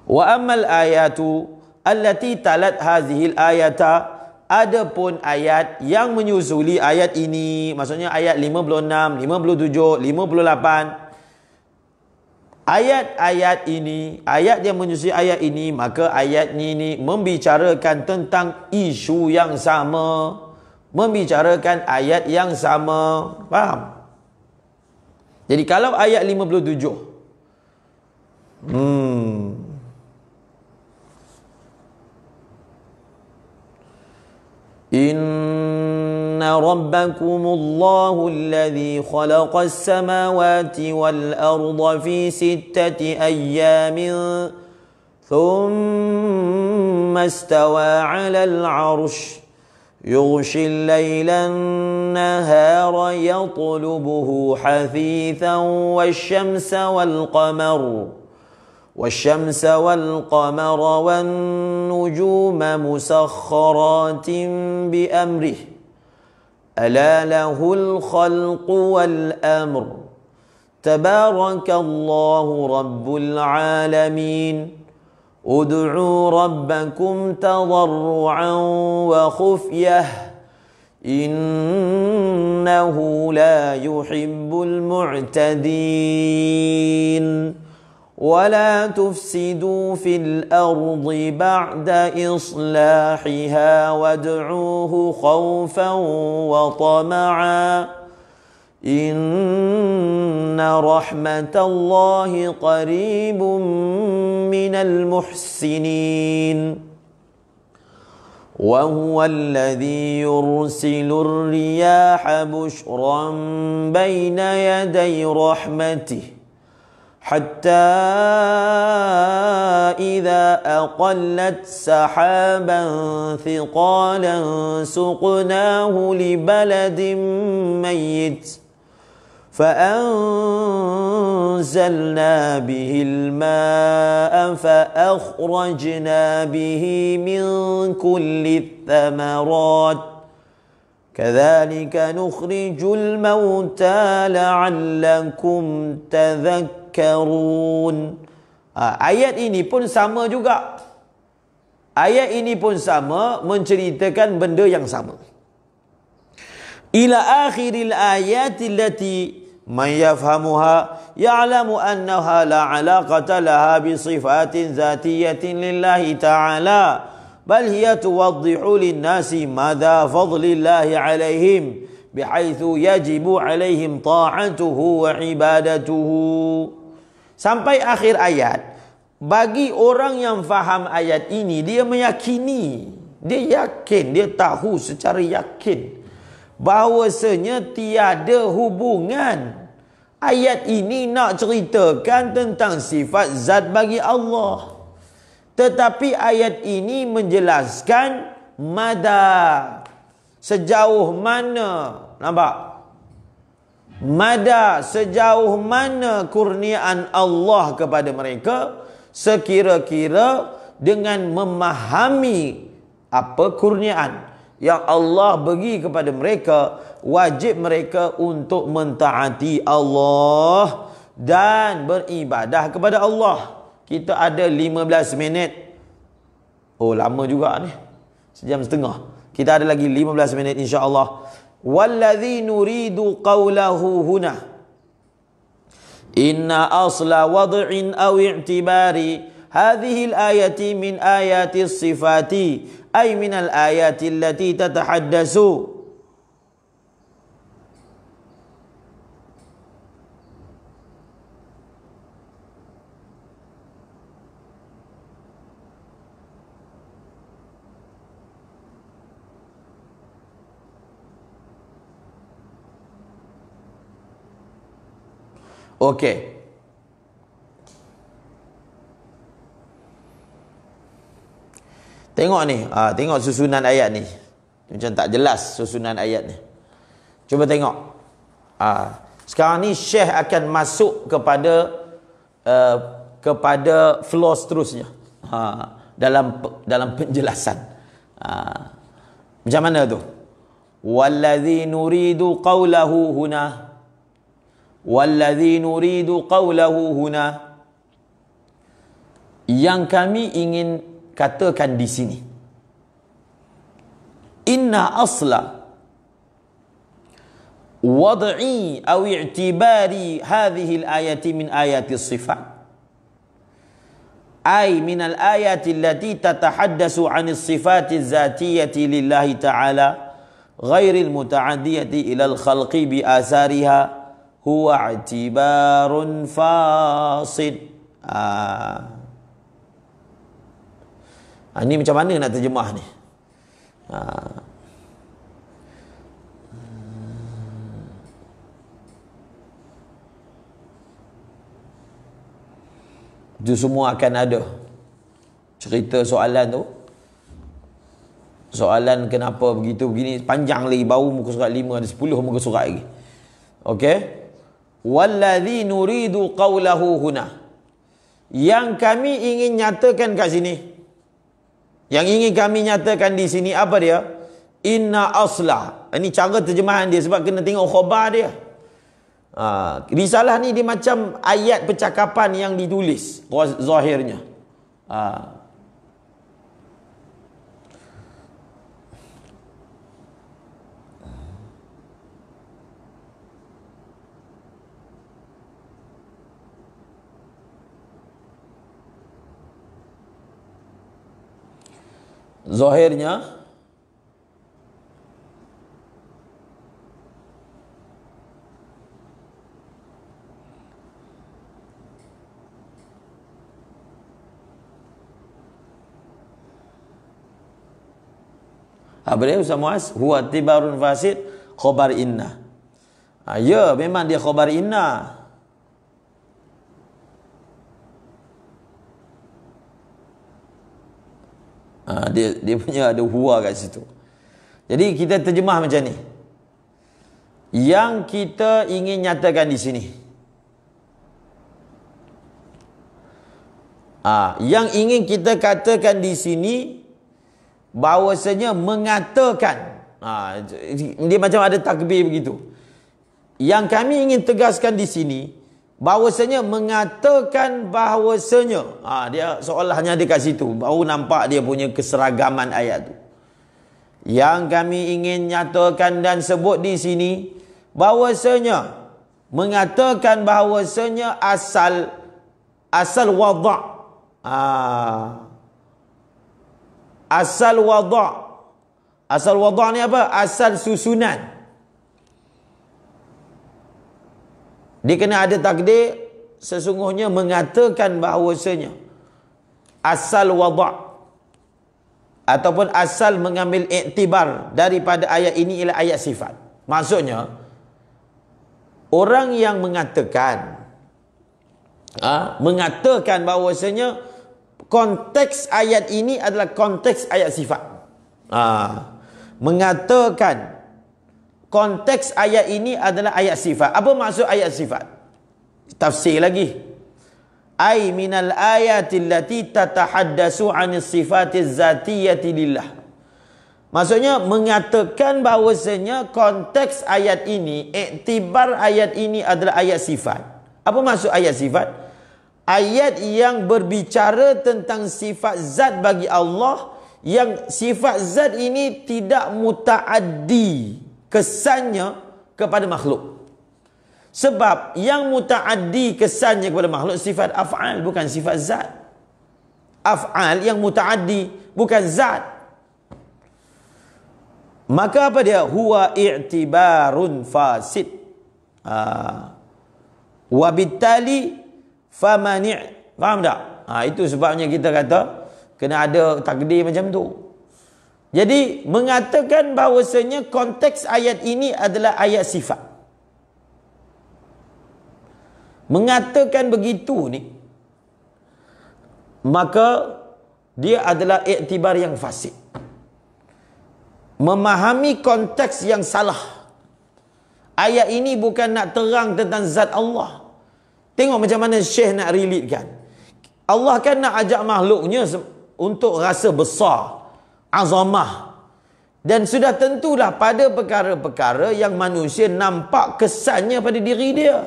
Wa ammal ayatu Allati talat hazihil ayata Adapun ayat yang menyusuli ayat ini Maksudnya ayat 56, 57, 58 Ayat-ayat ini, ayat yang menyusui ayat ini, maka ayat ini membicarakan tentang isu yang sama. Membicarakan ayat yang sama. Faham? Jadi kalau ayat 57. Hmm. In ان ربكم الله الذي خلق السماوات والارض في سته ايام ثم استوى على العرش يغشي الليل النهار يطلبه حثيثا والشمس والقمر والشمس والقمر والنجوم مسخرات بأمره ألا له الخلق والأمر تبارك الله رب العالمين ادعوا ربكم تضرعا وخفيه إنه لا يحب المعتدين ولا تفسدوا في الارض بعد اصلاحها وادعوه خوفا وطمعا ان رحمه الله قريب من المحسنين وهو الذي يرسل الرياح بشرا بين يدي رحمته حتى إذا أقلت سحابا ثقالا سقناه لبلد ميت فأنزلنا به الماء فأخرجنا به من كل الثمرات كذلك نخرج الموتى لعلكم تذكرون karun ha, ayat ini pun sama juga ayat ini pun sama menceritakan benda yang sama ila akhiril ayati allati man yafhamuha ya'lamu annaha la 'alaqata laha bi sifatin zatiyatin lillahi ta'ala bal hiya tuwaddihu lin nasi madha fadlillahi alaihim, bihaitsu yajibu alaihim ta'atuhu wa 'ibadatuhu Sampai akhir ayat Bagi orang yang faham ayat ini Dia meyakini Dia yakin Dia tahu secara yakin Bahawasanya tiada hubungan Ayat ini nak ceritakan tentang sifat zat bagi Allah Tetapi ayat ini menjelaskan Mada Sejauh mana Nampak? mada sejauh mana kurniaan Allah kepada mereka sekira-kira dengan memahami apa kurniaan yang Allah bagi kepada mereka wajib mereka untuk mentaati Allah dan beribadah kepada Allah. Kita ada 15 minit. Oh lama juga ni. Sejam setengah. Kita ada lagi 15 minit insya-Allah. والذي نريد قوله هنا إن أصل وضع أو اعتبار هذه الآية من آيات الصفات أي من الآيات التي تتحدث Okey. Tengok ni, ha, tengok susunan ayat ni. Macam tak jelas susunan ayat ni. Cuba tengok. Ha, sekarang ni Syekh akan masuk kepada uh, kepada flow seterusnya. Ha, dalam dalam penjelasan. Ha, macam mana tu? Wallazi nuridu qawlahu hunah. والذي نريد قوله هنا yang kami ingin katakan di sini inna asla wad'i aw i'tibari hadhihi al-ayati min ayati sifat ay min al-ayati allati tatahaddasu 'an as-sifati adh-dhatiyyati lillahi ta'ala ghairi al-muta'addiyati ila al-khalqi bi asarihah huwa i'tibarun fasid. Ha. Ah. Ah, ini macam mana nak terjemah ni? Ha. Itu semua akan ada Cerita soalan tu Soalan kenapa begitu begini Panjang lagi bau muka surat 5 Ada 10 muka surat lagi Okay Walladhi nuridu qawlahu huna Yang kami ingin nyatakan kat sini Yang ingin kami nyatakan di sini apa dia? Inna aslah. Ini cara terjemahan dia sebab kena tengok khobar dia ha, Risalah ni dia macam ayat percakapan yang ditulis Zahirnya Haa Zahirnya Apa dia Ustaz huat Huwa tibarun fasid khobar inna. Ha, ya, memang dia khobar inna. Ha, dia, dia punya ada huwa kat situ. Jadi kita terjemah macam ni. Yang kita ingin nyatakan di sini. Ha, yang ingin kita katakan di sini. Bahawasanya mengatakan. Ha, dia macam ada takbir begitu. Yang kami ingin tegaskan di sini. Yang kami ingin tegaskan di sini. Bahawasanya mengatakan bahwasanya ha, dia seolahnya dekat situ baru nampak dia punya keseragaman ayat tu yang kami ingin nyatakan dan sebut di sini bahawasanya mengatakan bahawasanya asal asal wadah ha, asal wadah asal wadah ni apa? asal susunan Dia kena ada takdir sesungguhnya mengatakan bahawasanya asal wada' ataupun asal mengambil iktibar daripada ayat ini ialah ayat sifat. Maksudnya orang yang mengatakan ha, mengatakan bahawasanya konteks ayat ini adalah konteks ayat sifat. Ha, mengatakan konteks ayat ini adalah ayat sifat. Apa maksud ayat sifat? Tafsir lagi. Ay minal ayati allati tatahaddasu anis sifatiz zatiyyati lillah. Maksudnya mengatakan bahawasanya konteks ayat ini, iktibar ayat ini adalah ayat sifat. Apa maksud ayat sifat? Ayat yang berbicara tentang sifat zat bagi Allah yang sifat zat ini tidak muta'addi kesannya kepada makhluk. Sebab yang muta'addi kesannya kepada makhluk sifat af'al bukan sifat zat. Af'al yang muta'addi bukan zat. Maka apa dia? Huwa i'tibarun fasid. Ha. Wabittali famani' Faham tak? Ha, itu sebabnya kita kata kena ada takdir macam tu. Jadi mengatakan bahawasanya konteks ayat ini adalah ayat sifat. Mengatakan begitu ni maka dia adalah iktibar yang fasik. Memahami konteks yang salah. Ayat ini bukan nak terang tentang zat Allah. Tengok macam mana Syekh nak relitkan. Allah kan nak ajak makhluknya untuk rasa besar azamah dan sudah tentulah pada perkara-perkara yang manusia nampak kesannya pada diri dia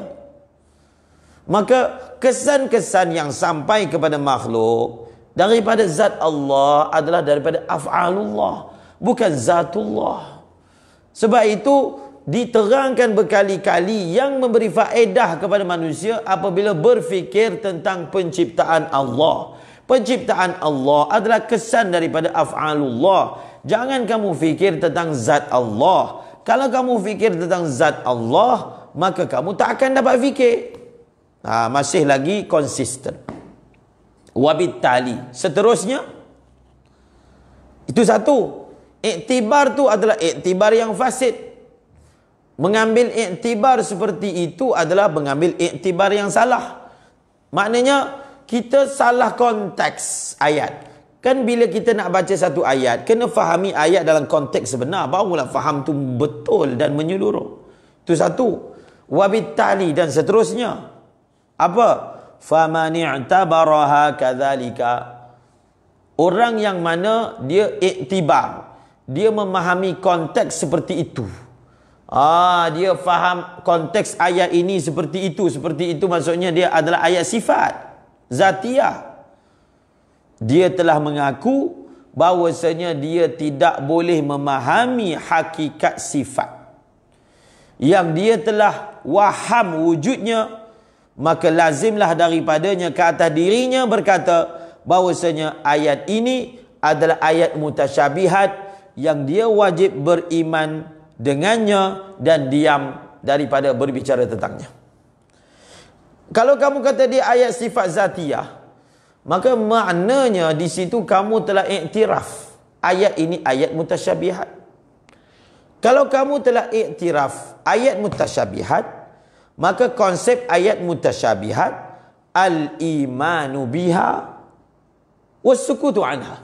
maka kesan-kesan yang sampai kepada makhluk daripada zat Allah adalah daripada af'alullah bukan zatullah sebab itu diterangkan berkali-kali yang memberi faedah kepada manusia apabila berfikir tentang penciptaan Allah penciptaan Allah adalah kesan daripada af'alullah. Jangan kamu fikir tentang zat Allah. Kalau kamu fikir tentang zat Allah, maka kamu tak akan dapat fikir. Ha, masih lagi konsisten. Wabittali. Seterusnya, itu satu. Iktibar tu adalah iktibar yang fasid. Mengambil iktibar seperti itu adalah mengambil iktibar yang salah. Maknanya, kita salah konteks ayat. Kan bila kita nak baca satu ayat, kena fahami ayat dalam konteks sebenar. Barulah faham tu betul dan menyeluruh. Tu satu. Wabitali dan seterusnya. Apa? Famani'tabaraha kadhalika. Orang yang mana dia iktibar. Dia memahami konteks seperti itu. Ah, dia faham konteks ayat ini seperti itu. Seperti itu maksudnya dia adalah ayat Sifat. Zatia Dia telah mengaku Bahawasanya dia tidak boleh memahami hakikat sifat Yang dia telah waham wujudnya Maka lazimlah daripadanya ke atas dirinya berkata Bahawasanya ayat ini adalah ayat mutasyabihat Yang dia wajib beriman dengannya Dan diam daripada berbicara tentangnya kalau kamu kata dia ayat sifat zatiyah, maka maknanya di situ kamu telah iktiraf ayat ini ayat mutasyabihat. Kalau kamu telah iktiraf ayat mutasyabihat, maka konsep ayat mutasyabihat al-imanu biha wasukutu anha.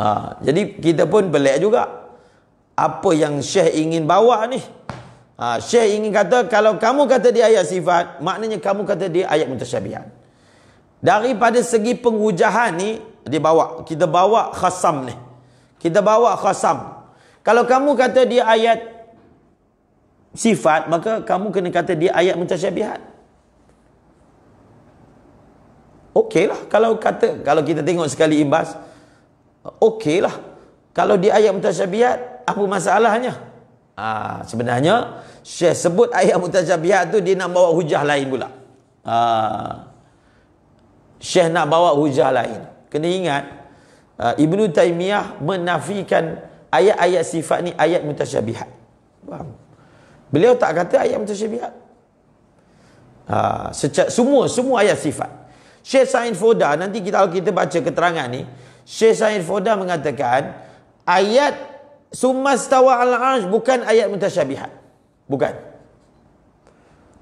Ha, jadi kita pun belak juga. Apa yang Syekh ingin bawa ni? Ha, Syekh ingin kata kalau kamu kata dia ayat sifat, maknanya kamu kata dia ayat mutasyabihat. Daripada segi penghujahan ni dia bawa, kita bawa khasam ni. Kita bawa khasam. Kalau kamu kata dia ayat sifat, maka kamu kena kata dia ayat Okey lah kalau kata kalau kita tengok sekali imbas okey lah kalau dia ayat mutasyabihat apa masalahnya? Ha, sebenarnya Syekh sebut ayat mutasyabihat tu dia nak bawa hujah lain pula. Ha, Syekh nak bawa hujah lain. Kena ingat uh, Ibnu Taimiyah menafikan ayat-ayat sifat ni ayat mutasyabihat. Faham? Beliau tak kata ayat mutasyabihat. Ha, secara, semua semua ayat sifat. Syekh Said Foda nanti kita kita baca keterangan ni, Syekh Said Foda mengatakan ayat Sumastawa al-arsh bukan ayat mutasyabihat. Bukan.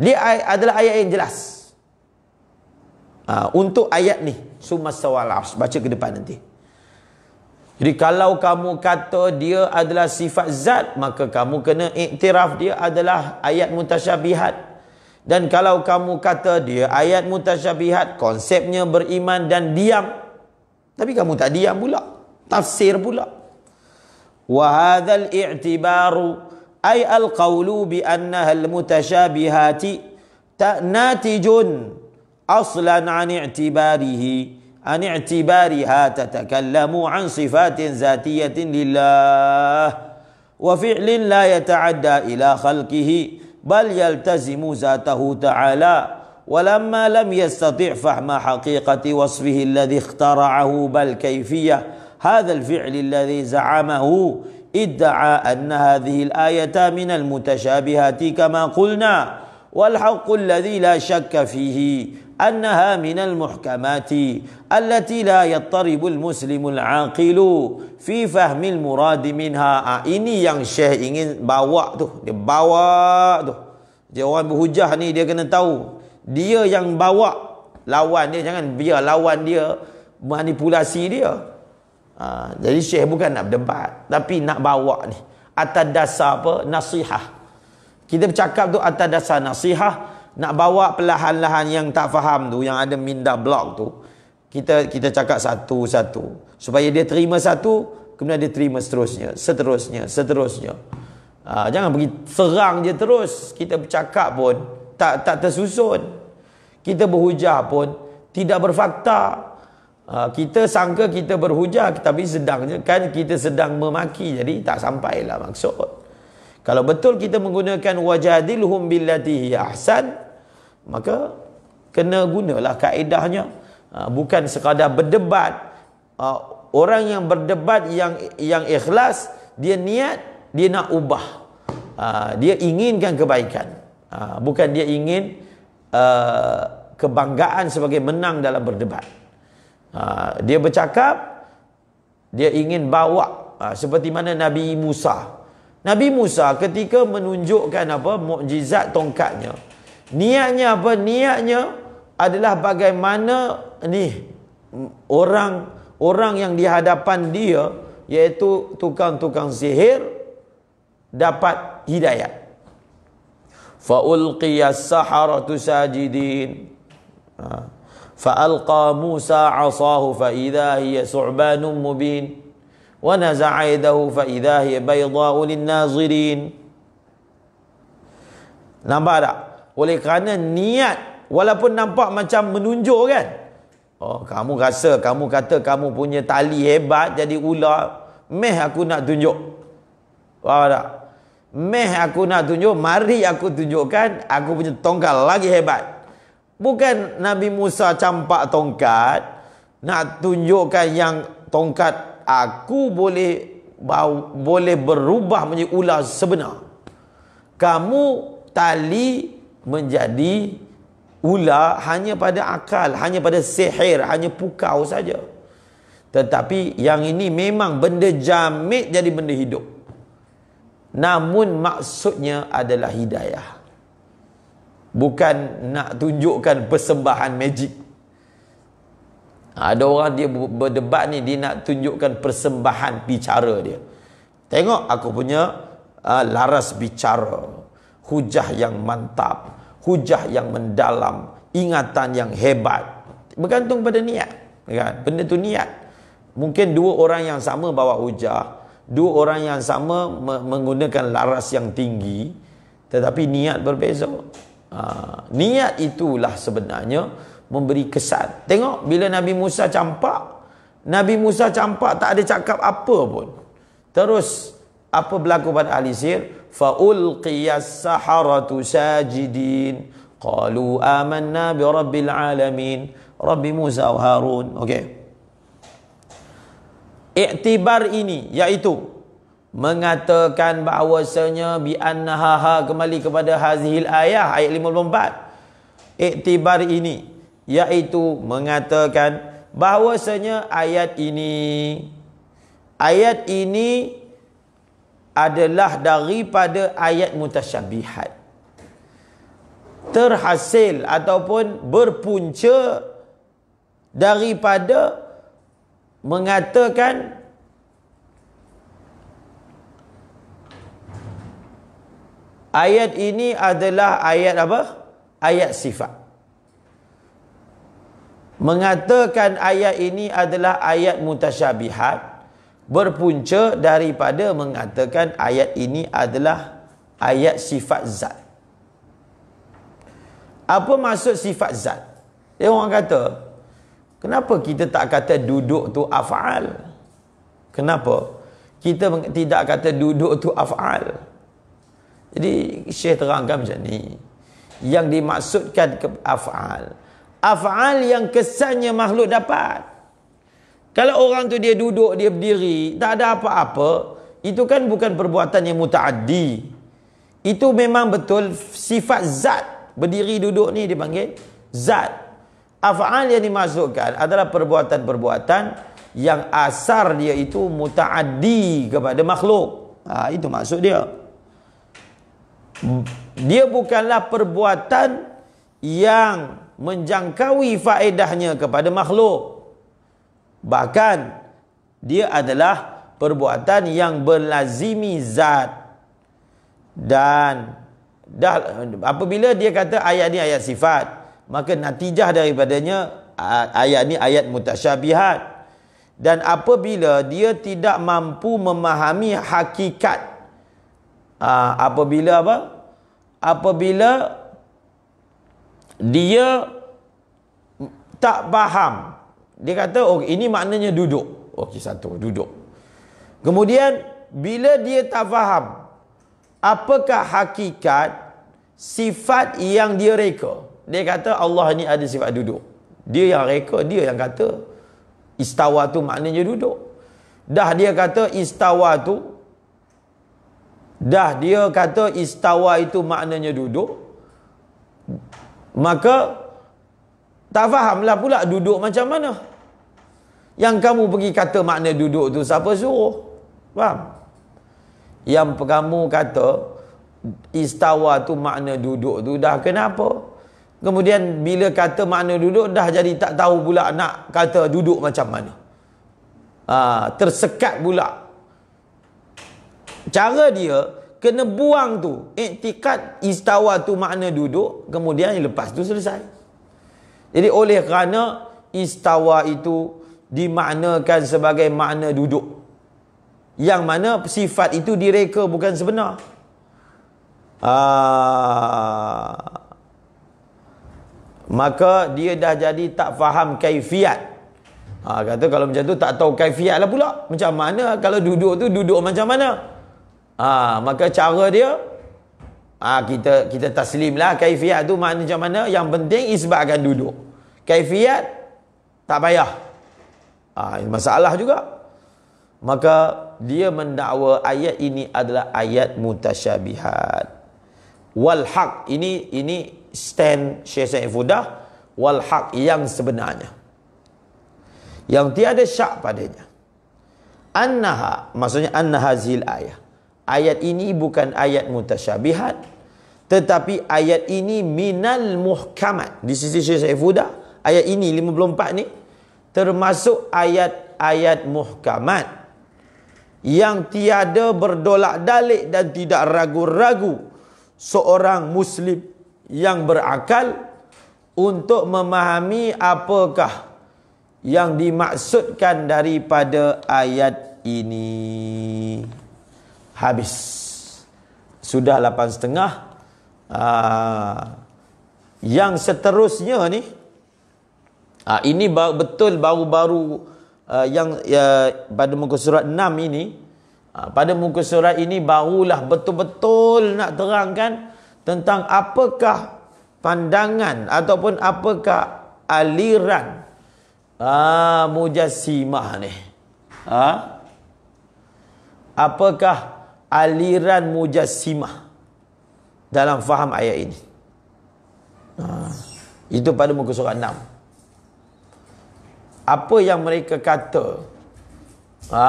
Dia adalah ayat yang jelas. Uh, untuk ayat ni. Sumastawa al-arsh. Baca ke depan nanti. Jadi kalau kamu kata dia adalah sifat zat. Maka kamu kena iktiraf dia adalah ayat mutasyabihat. Dan kalau kamu kata dia ayat mutasyabihat. Konsepnya beriman dan diam. Tapi kamu tak diam pula. Tafsir pula. وهذا الاعتبار أي القول بأنها المتشابهات ناتج أصلا عن اعتباره عن اعتبارها تتكلم عن صفات ذاتية لله وفعل لا يتعدى إلى خلقه بل يلتزم ذاته تعالى ولما لم يستطع فهم حقيقة وصفه الذي اخترعه بل كيفية هذا الفعل الذي زعمه ادعى ان هذه الايه من المتشابهات كما قلنا والحق الذي لا شك فيه انها من المحكمات التي لا يضطرب المسلم العاقل في فهم المراد منها ini yang syekh ingin bawa tu dia bawa tu dia orang berhujah ni dia kena tahu dia yang bawa lawan dia jangan biar lawan dia manipulasi dia Ha, jadi syekh bukan nak berdebat tapi nak bawa ni atas dasar apa nasihat. Kita bercakap tu atas dasar nasihat nak bawa perlahan-lahan yang tak faham tu yang ada minda blok tu kita kita cakap satu-satu supaya dia terima satu kemudian dia terima seterusnya seterusnya seterusnya. Ha, jangan pergi serang je terus kita bercakap pun tak tak tersusun. Kita berhujah pun tidak berfakta. Ah, kita sangka kita berhujah tapi sedangnya kan kita sedang memaki jadi tak sampailah maksud. Kalau betul kita menggunakan wajadilhum billati hi ahsan maka kena gunalah kaedahnya ah, bukan sekadar berdebat ah, orang yang berdebat yang yang ikhlas dia niat dia nak ubah dia inginkan kebaikan bukan dia ingin kebanggaan sebagai menang dalam berdebat ha, dia bercakap dia ingin bawa ha, seperti mana Nabi Musa Nabi Musa ketika menunjukkan apa mukjizat tongkatnya niatnya apa niatnya adalah bagaimana ni orang orang yang di hadapan dia iaitu tukang-tukang sihir dapat hidayah fa ulqiya as-saharatu sajidin ha. فألقى موسى عصاه فإذا هي ثعبان مبين ونزع يده فإذا هي بيضاء للناظرين Nampak tak? Oleh kerana niat Walaupun nampak macam menunjuk kan Oh Kamu rasa Kamu kata kamu punya tali hebat Jadi ular Meh aku nak tunjuk Faham tak? Meh aku nak tunjuk Mari aku tunjukkan Aku punya tongkal lagi hebat Bukan Nabi Musa campak tongkat nak tunjukkan yang tongkat aku boleh bau, boleh berubah menjadi ular sebenar. Kamu tali menjadi ular hanya pada akal, hanya pada sihir, hanya pukau saja. Tetapi yang ini memang benda jamik jadi benda hidup. Namun maksudnya adalah hidayah bukan nak tunjukkan persembahan magic ada orang dia berdebat ni dia nak tunjukkan persembahan bicara dia tengok aku punya uh, laras bicara hujah yang mantap hujah yang mendalam ingatan yang hebat bergantung pada niat kan benda tu niat mungkin dua orang yang sama bawa hujah dua orang yang sama menggunakan laras yang tinggi tetapi niat berbeza Ha, niat itulah sebenarnya memberi kesan. Tengok bila Nabi Musa campak, Nabi Musa campak tak ada cakap apa pun. Terus apa berlaku pada ahli sihir? Faulqiyas saharatu sajidin. Qalu amanna bi rabbil alamin. Rabbi Musa wa Harun. Okey. Iktibar ini iaitu mengatakan bahawasanya bi annaha ha kembali kepada hazil ayah ayat 54 iktibar ini iaitu mengatakan bahawasanya ayat ini ayat ini adalah daripada ayat mutasyabihat terhasil ataupun berpunca daripada mengatakan Ayat ini adalah ayat apa? Ayat sifat. Mengatakan ayat ini adalah ayat mutasyabihat berpunca daripada mengatakan ayat ini adalah ayat sifat zat. Apa maksud sifat zat? Dia orang kata, kenapa kita tak kata duduk tu af'al? Kenapa? Kita tidak kata duduk tu af'al. Jadi Syekh terangkan macam ni. Yang dimaksudkan ke af'al. Af'al yang kesannya makhluk dapat. Kalau orang tu dia duduk, dia berdiri, tak ada apa-apa, itu kan bukan perbuatan yang muta'addi. Itu memang betul sifat zat. Berdiri duduk ni dipanggil zat. Af'al yang dimaksudkan adalah perbuatan-perbuatan yang asar dia itu muta'addi kepada makhluk. Ha, itu maksud dia dia bukanlah perbuatan yang menjangkaui faedahnya kepada makhluk bahkan dia adalah perbuatan yang berlazimi zat dan dah apabila dia kata ayat ni ayat sifat maka natijah daripadanya ayat ni ayat mutasyabihat dan apabila dia tidak mampu memahami hakikat Ha, apabila apa? Apabila dia tak faham. Dia kata, oh, ini maknanya duduk. Okey, satu, duduk. Kemudian, bila dia tak faham, apakah hakikat sifat yang dia reka? Dia kata, Allah ni ada sifat duduk. Dia yang reka, dia yang kata, istawa tu maknanya duduk. Dah dia kata, istawa tu dah dia kata istawa itu maknanya duduk maka tak fahamlah pula duduk macam mana yang kamu pergi kata makna duduk tu siapa suruh faham yang kamu kata istawa tu makna duduk tu dah kenapa kemudian bila kata makna duduk dah jadi tak tahu pula nak kata duduk macam mana ha, tersekat pula Cara dia kena buang tu Iktikat istawa tu makna duduk Kemudian lepas tu selesai Jadi oleh kerana istawa itu Dimaknakan sebagai makna duduk Yang mana sifat itu direka bukan sebenar Ah, Maka dia dah jadi tak faham kaifiat Ha, kata kalau macam tu tak tahu kaifiat lah pula Macam mana kalau duduk tu duduk macam mana ha, maka cara dia ha, kita kita taslimlah kaifiat tu makna macam mana? Yang penting isbahkan duduk. Kaifiat tak payah. ha, masalah juga. Maka dia mendakwa ayat ini adalah ayat mutasyabihat. Wal haq ini ini stand Syekh Saifuddah wal haq yang sebenarnya. Yang tiada syak padanya. Annaha maksudnya annahazil ayat ayat ini bukan ayat mutasyabihat tetapi ayat ini minal muhkamat di sisi Syekh Saifuda ayat ini 54 ni termasuk ayat-ayat muhkamat yang tiada berdolak dalik dan tidak ragu-ragu seorang muslim yang berakal untuk memahami apakah yang dimaksudkan daripada ayat ini habis sudah lapan setengah ah, yang seterusnya ni aa, ah, ini betul baru-baru ah, yang ya, pada muka surat 6 ini aa, pada muka surat ini barulah betul-betul nak terangkan tentang apakah pandangan ataupun apakah aliran aa, mujassimah ni ha? apakah aliran mujassimah dalam faham ayat ini. Ha. Itu pada muka surat 6. Apa yang mereka kata ha,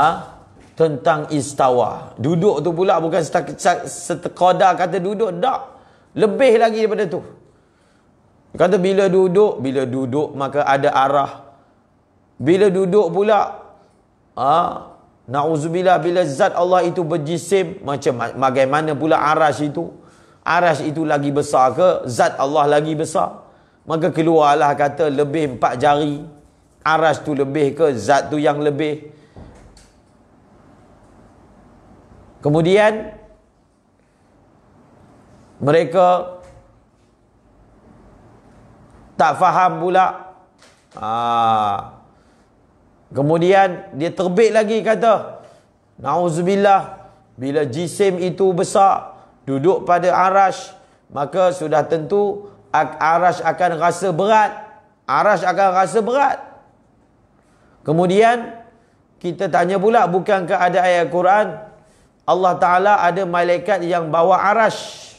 tentang istawa. Duduk tu pula bukan setakat setekodar kata duduk. Tak. Lebih lagi daripada tu. Kata bila duduk, bila duduk maka ada arah. Bila duduk pula ha, Nauzubillah bila zat Allah itu berjisim macam bagaimana pula aras itu? aras itu lagi besar ke zat Allah lagi besar? Maka keluarlah kata lebih empat jari. aras tu lebih ke zat tu yang lebih? Kemudian mereka tak faham pula aa ah, Kemudian dia terbit lagi kata Nauzubillah Bila jisim itu besar Duduk pada arash Maka sudah tentu Arash akan rasa berat Arash akan rasa berat Kemudian Kita tanya pula Bukankah ada ayat Quran Allah Ta'ala ada malaikat yang bawa arash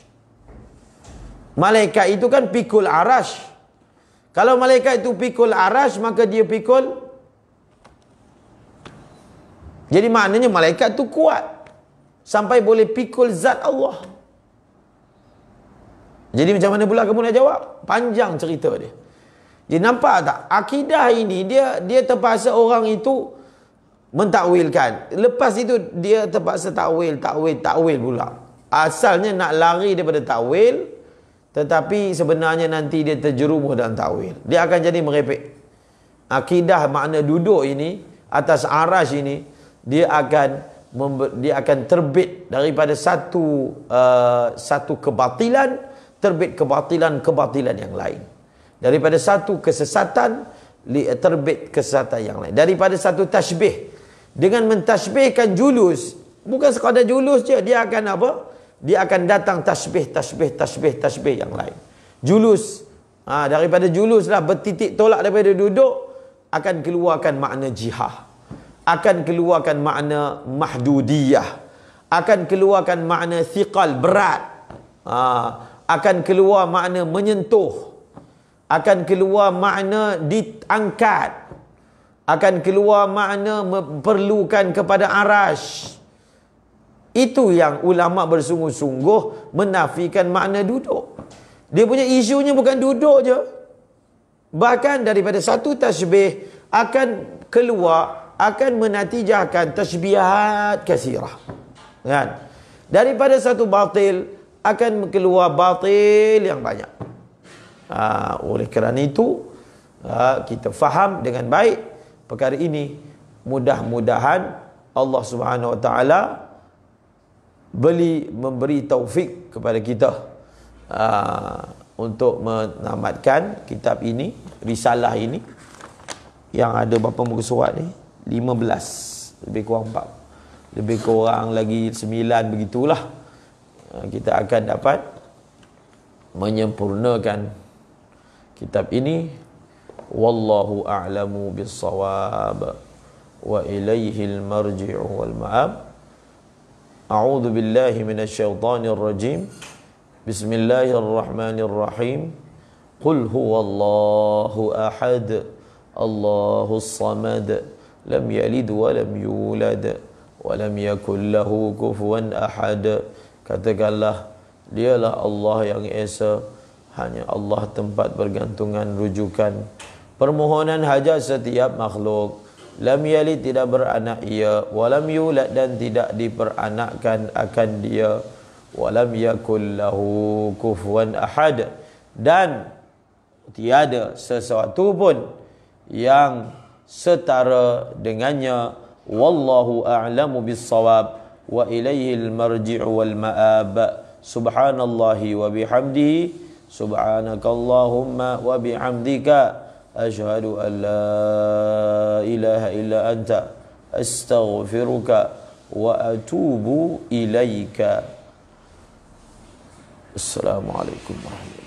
Malaikat itu kan pikul arash Kalau malaikat itu pikul arash Maka dia pikul jadi maknanya malaikat tu kuat sampai boleh pikul zat Allah. Jadi macam mana pula kamu nak jawab? Panjang cerita dia. Jadi nampak tak? Akidah ini dia dia terpaksa orang itu mentakwilkan. Lepas itu dia terpaksa takwil, takwil, takwil pula. Asalnya nak lari daripada takwil tetapi sebenarnya nanti dia terjerumus dalam takwil. Dia akan jadi merepek. Akidah makna duduk ini atas arash ini dia akan dia akan terbit daripada satu uh, satu kebatilan terbit kebatilan kebatilan yang lain daripada satu kesesatan terbit kesesatan yang lain daripada satu tashbih dengan mentashbihkan julus bukan sekadar julus je dia akan apa dia akan datang tashbih tashbih tashbih tashbih yang lain julus ha, daripada julus lah bertitik tolak daripada duduk akan keluarkan makna jihad akan keluarkan makna mahdudiyah akan keluarkan makna thiqal berat ha, akan keluar makna menyentuh akan keluar makna diangkat akan keluar makna memerlukan kepada arash itu yang ulama bersungguh-sungguh menafikan makna duduk dia punya isunya bukan duduk je bahkan daripada satu tasbih akan keluar akan menatijahkan tashbihat kasirah. Kan? Daripada satu batil akan keluar batil yang banyak. Ha, oleh kerana itu ha, kita faham dengan baik perkara ini mudah-mudahan Allah Subhanahu Wa Taala beli memberi taufik kepada kita ha, untuk menamatkan kitab ini risalah ini yang ada bapa muka surat ni 15 lebih kurang 4 lebih kurang lagi 9 begitulah ah, kita akan dapat menyempurnakan kitab ini wallahu a'lamu bis-shawab wa ilayhi al-marji'u wal ma'ab a'udzu billahi minasy syaithanir rajim bismillahirrahmanirrahim qul huwallahu ahad Allahus samad لم يلد ولم يولد ولم يكن له كفوا أحد katakanlah dialah Allah yang esa hanya Allah tempat bergantungan rujukan permohonan hajat setiap makhluk lam yali tidak beranak ia walam yulad dan tidak diperanakkan akan dia walam yakul lahu kufuwan ahad dan tiada sesuatu pun yang setara dengannya wallahu a'lamu bis-shawab wa ilayhi al-marji' wal ma'ab subhanallahi wa bihamdihi subhanakallahumma wa bihamdika ashhadu an la ilaha illa anta astaghfiruka wa atubu ilaika assalamu alaikum warahmatullahi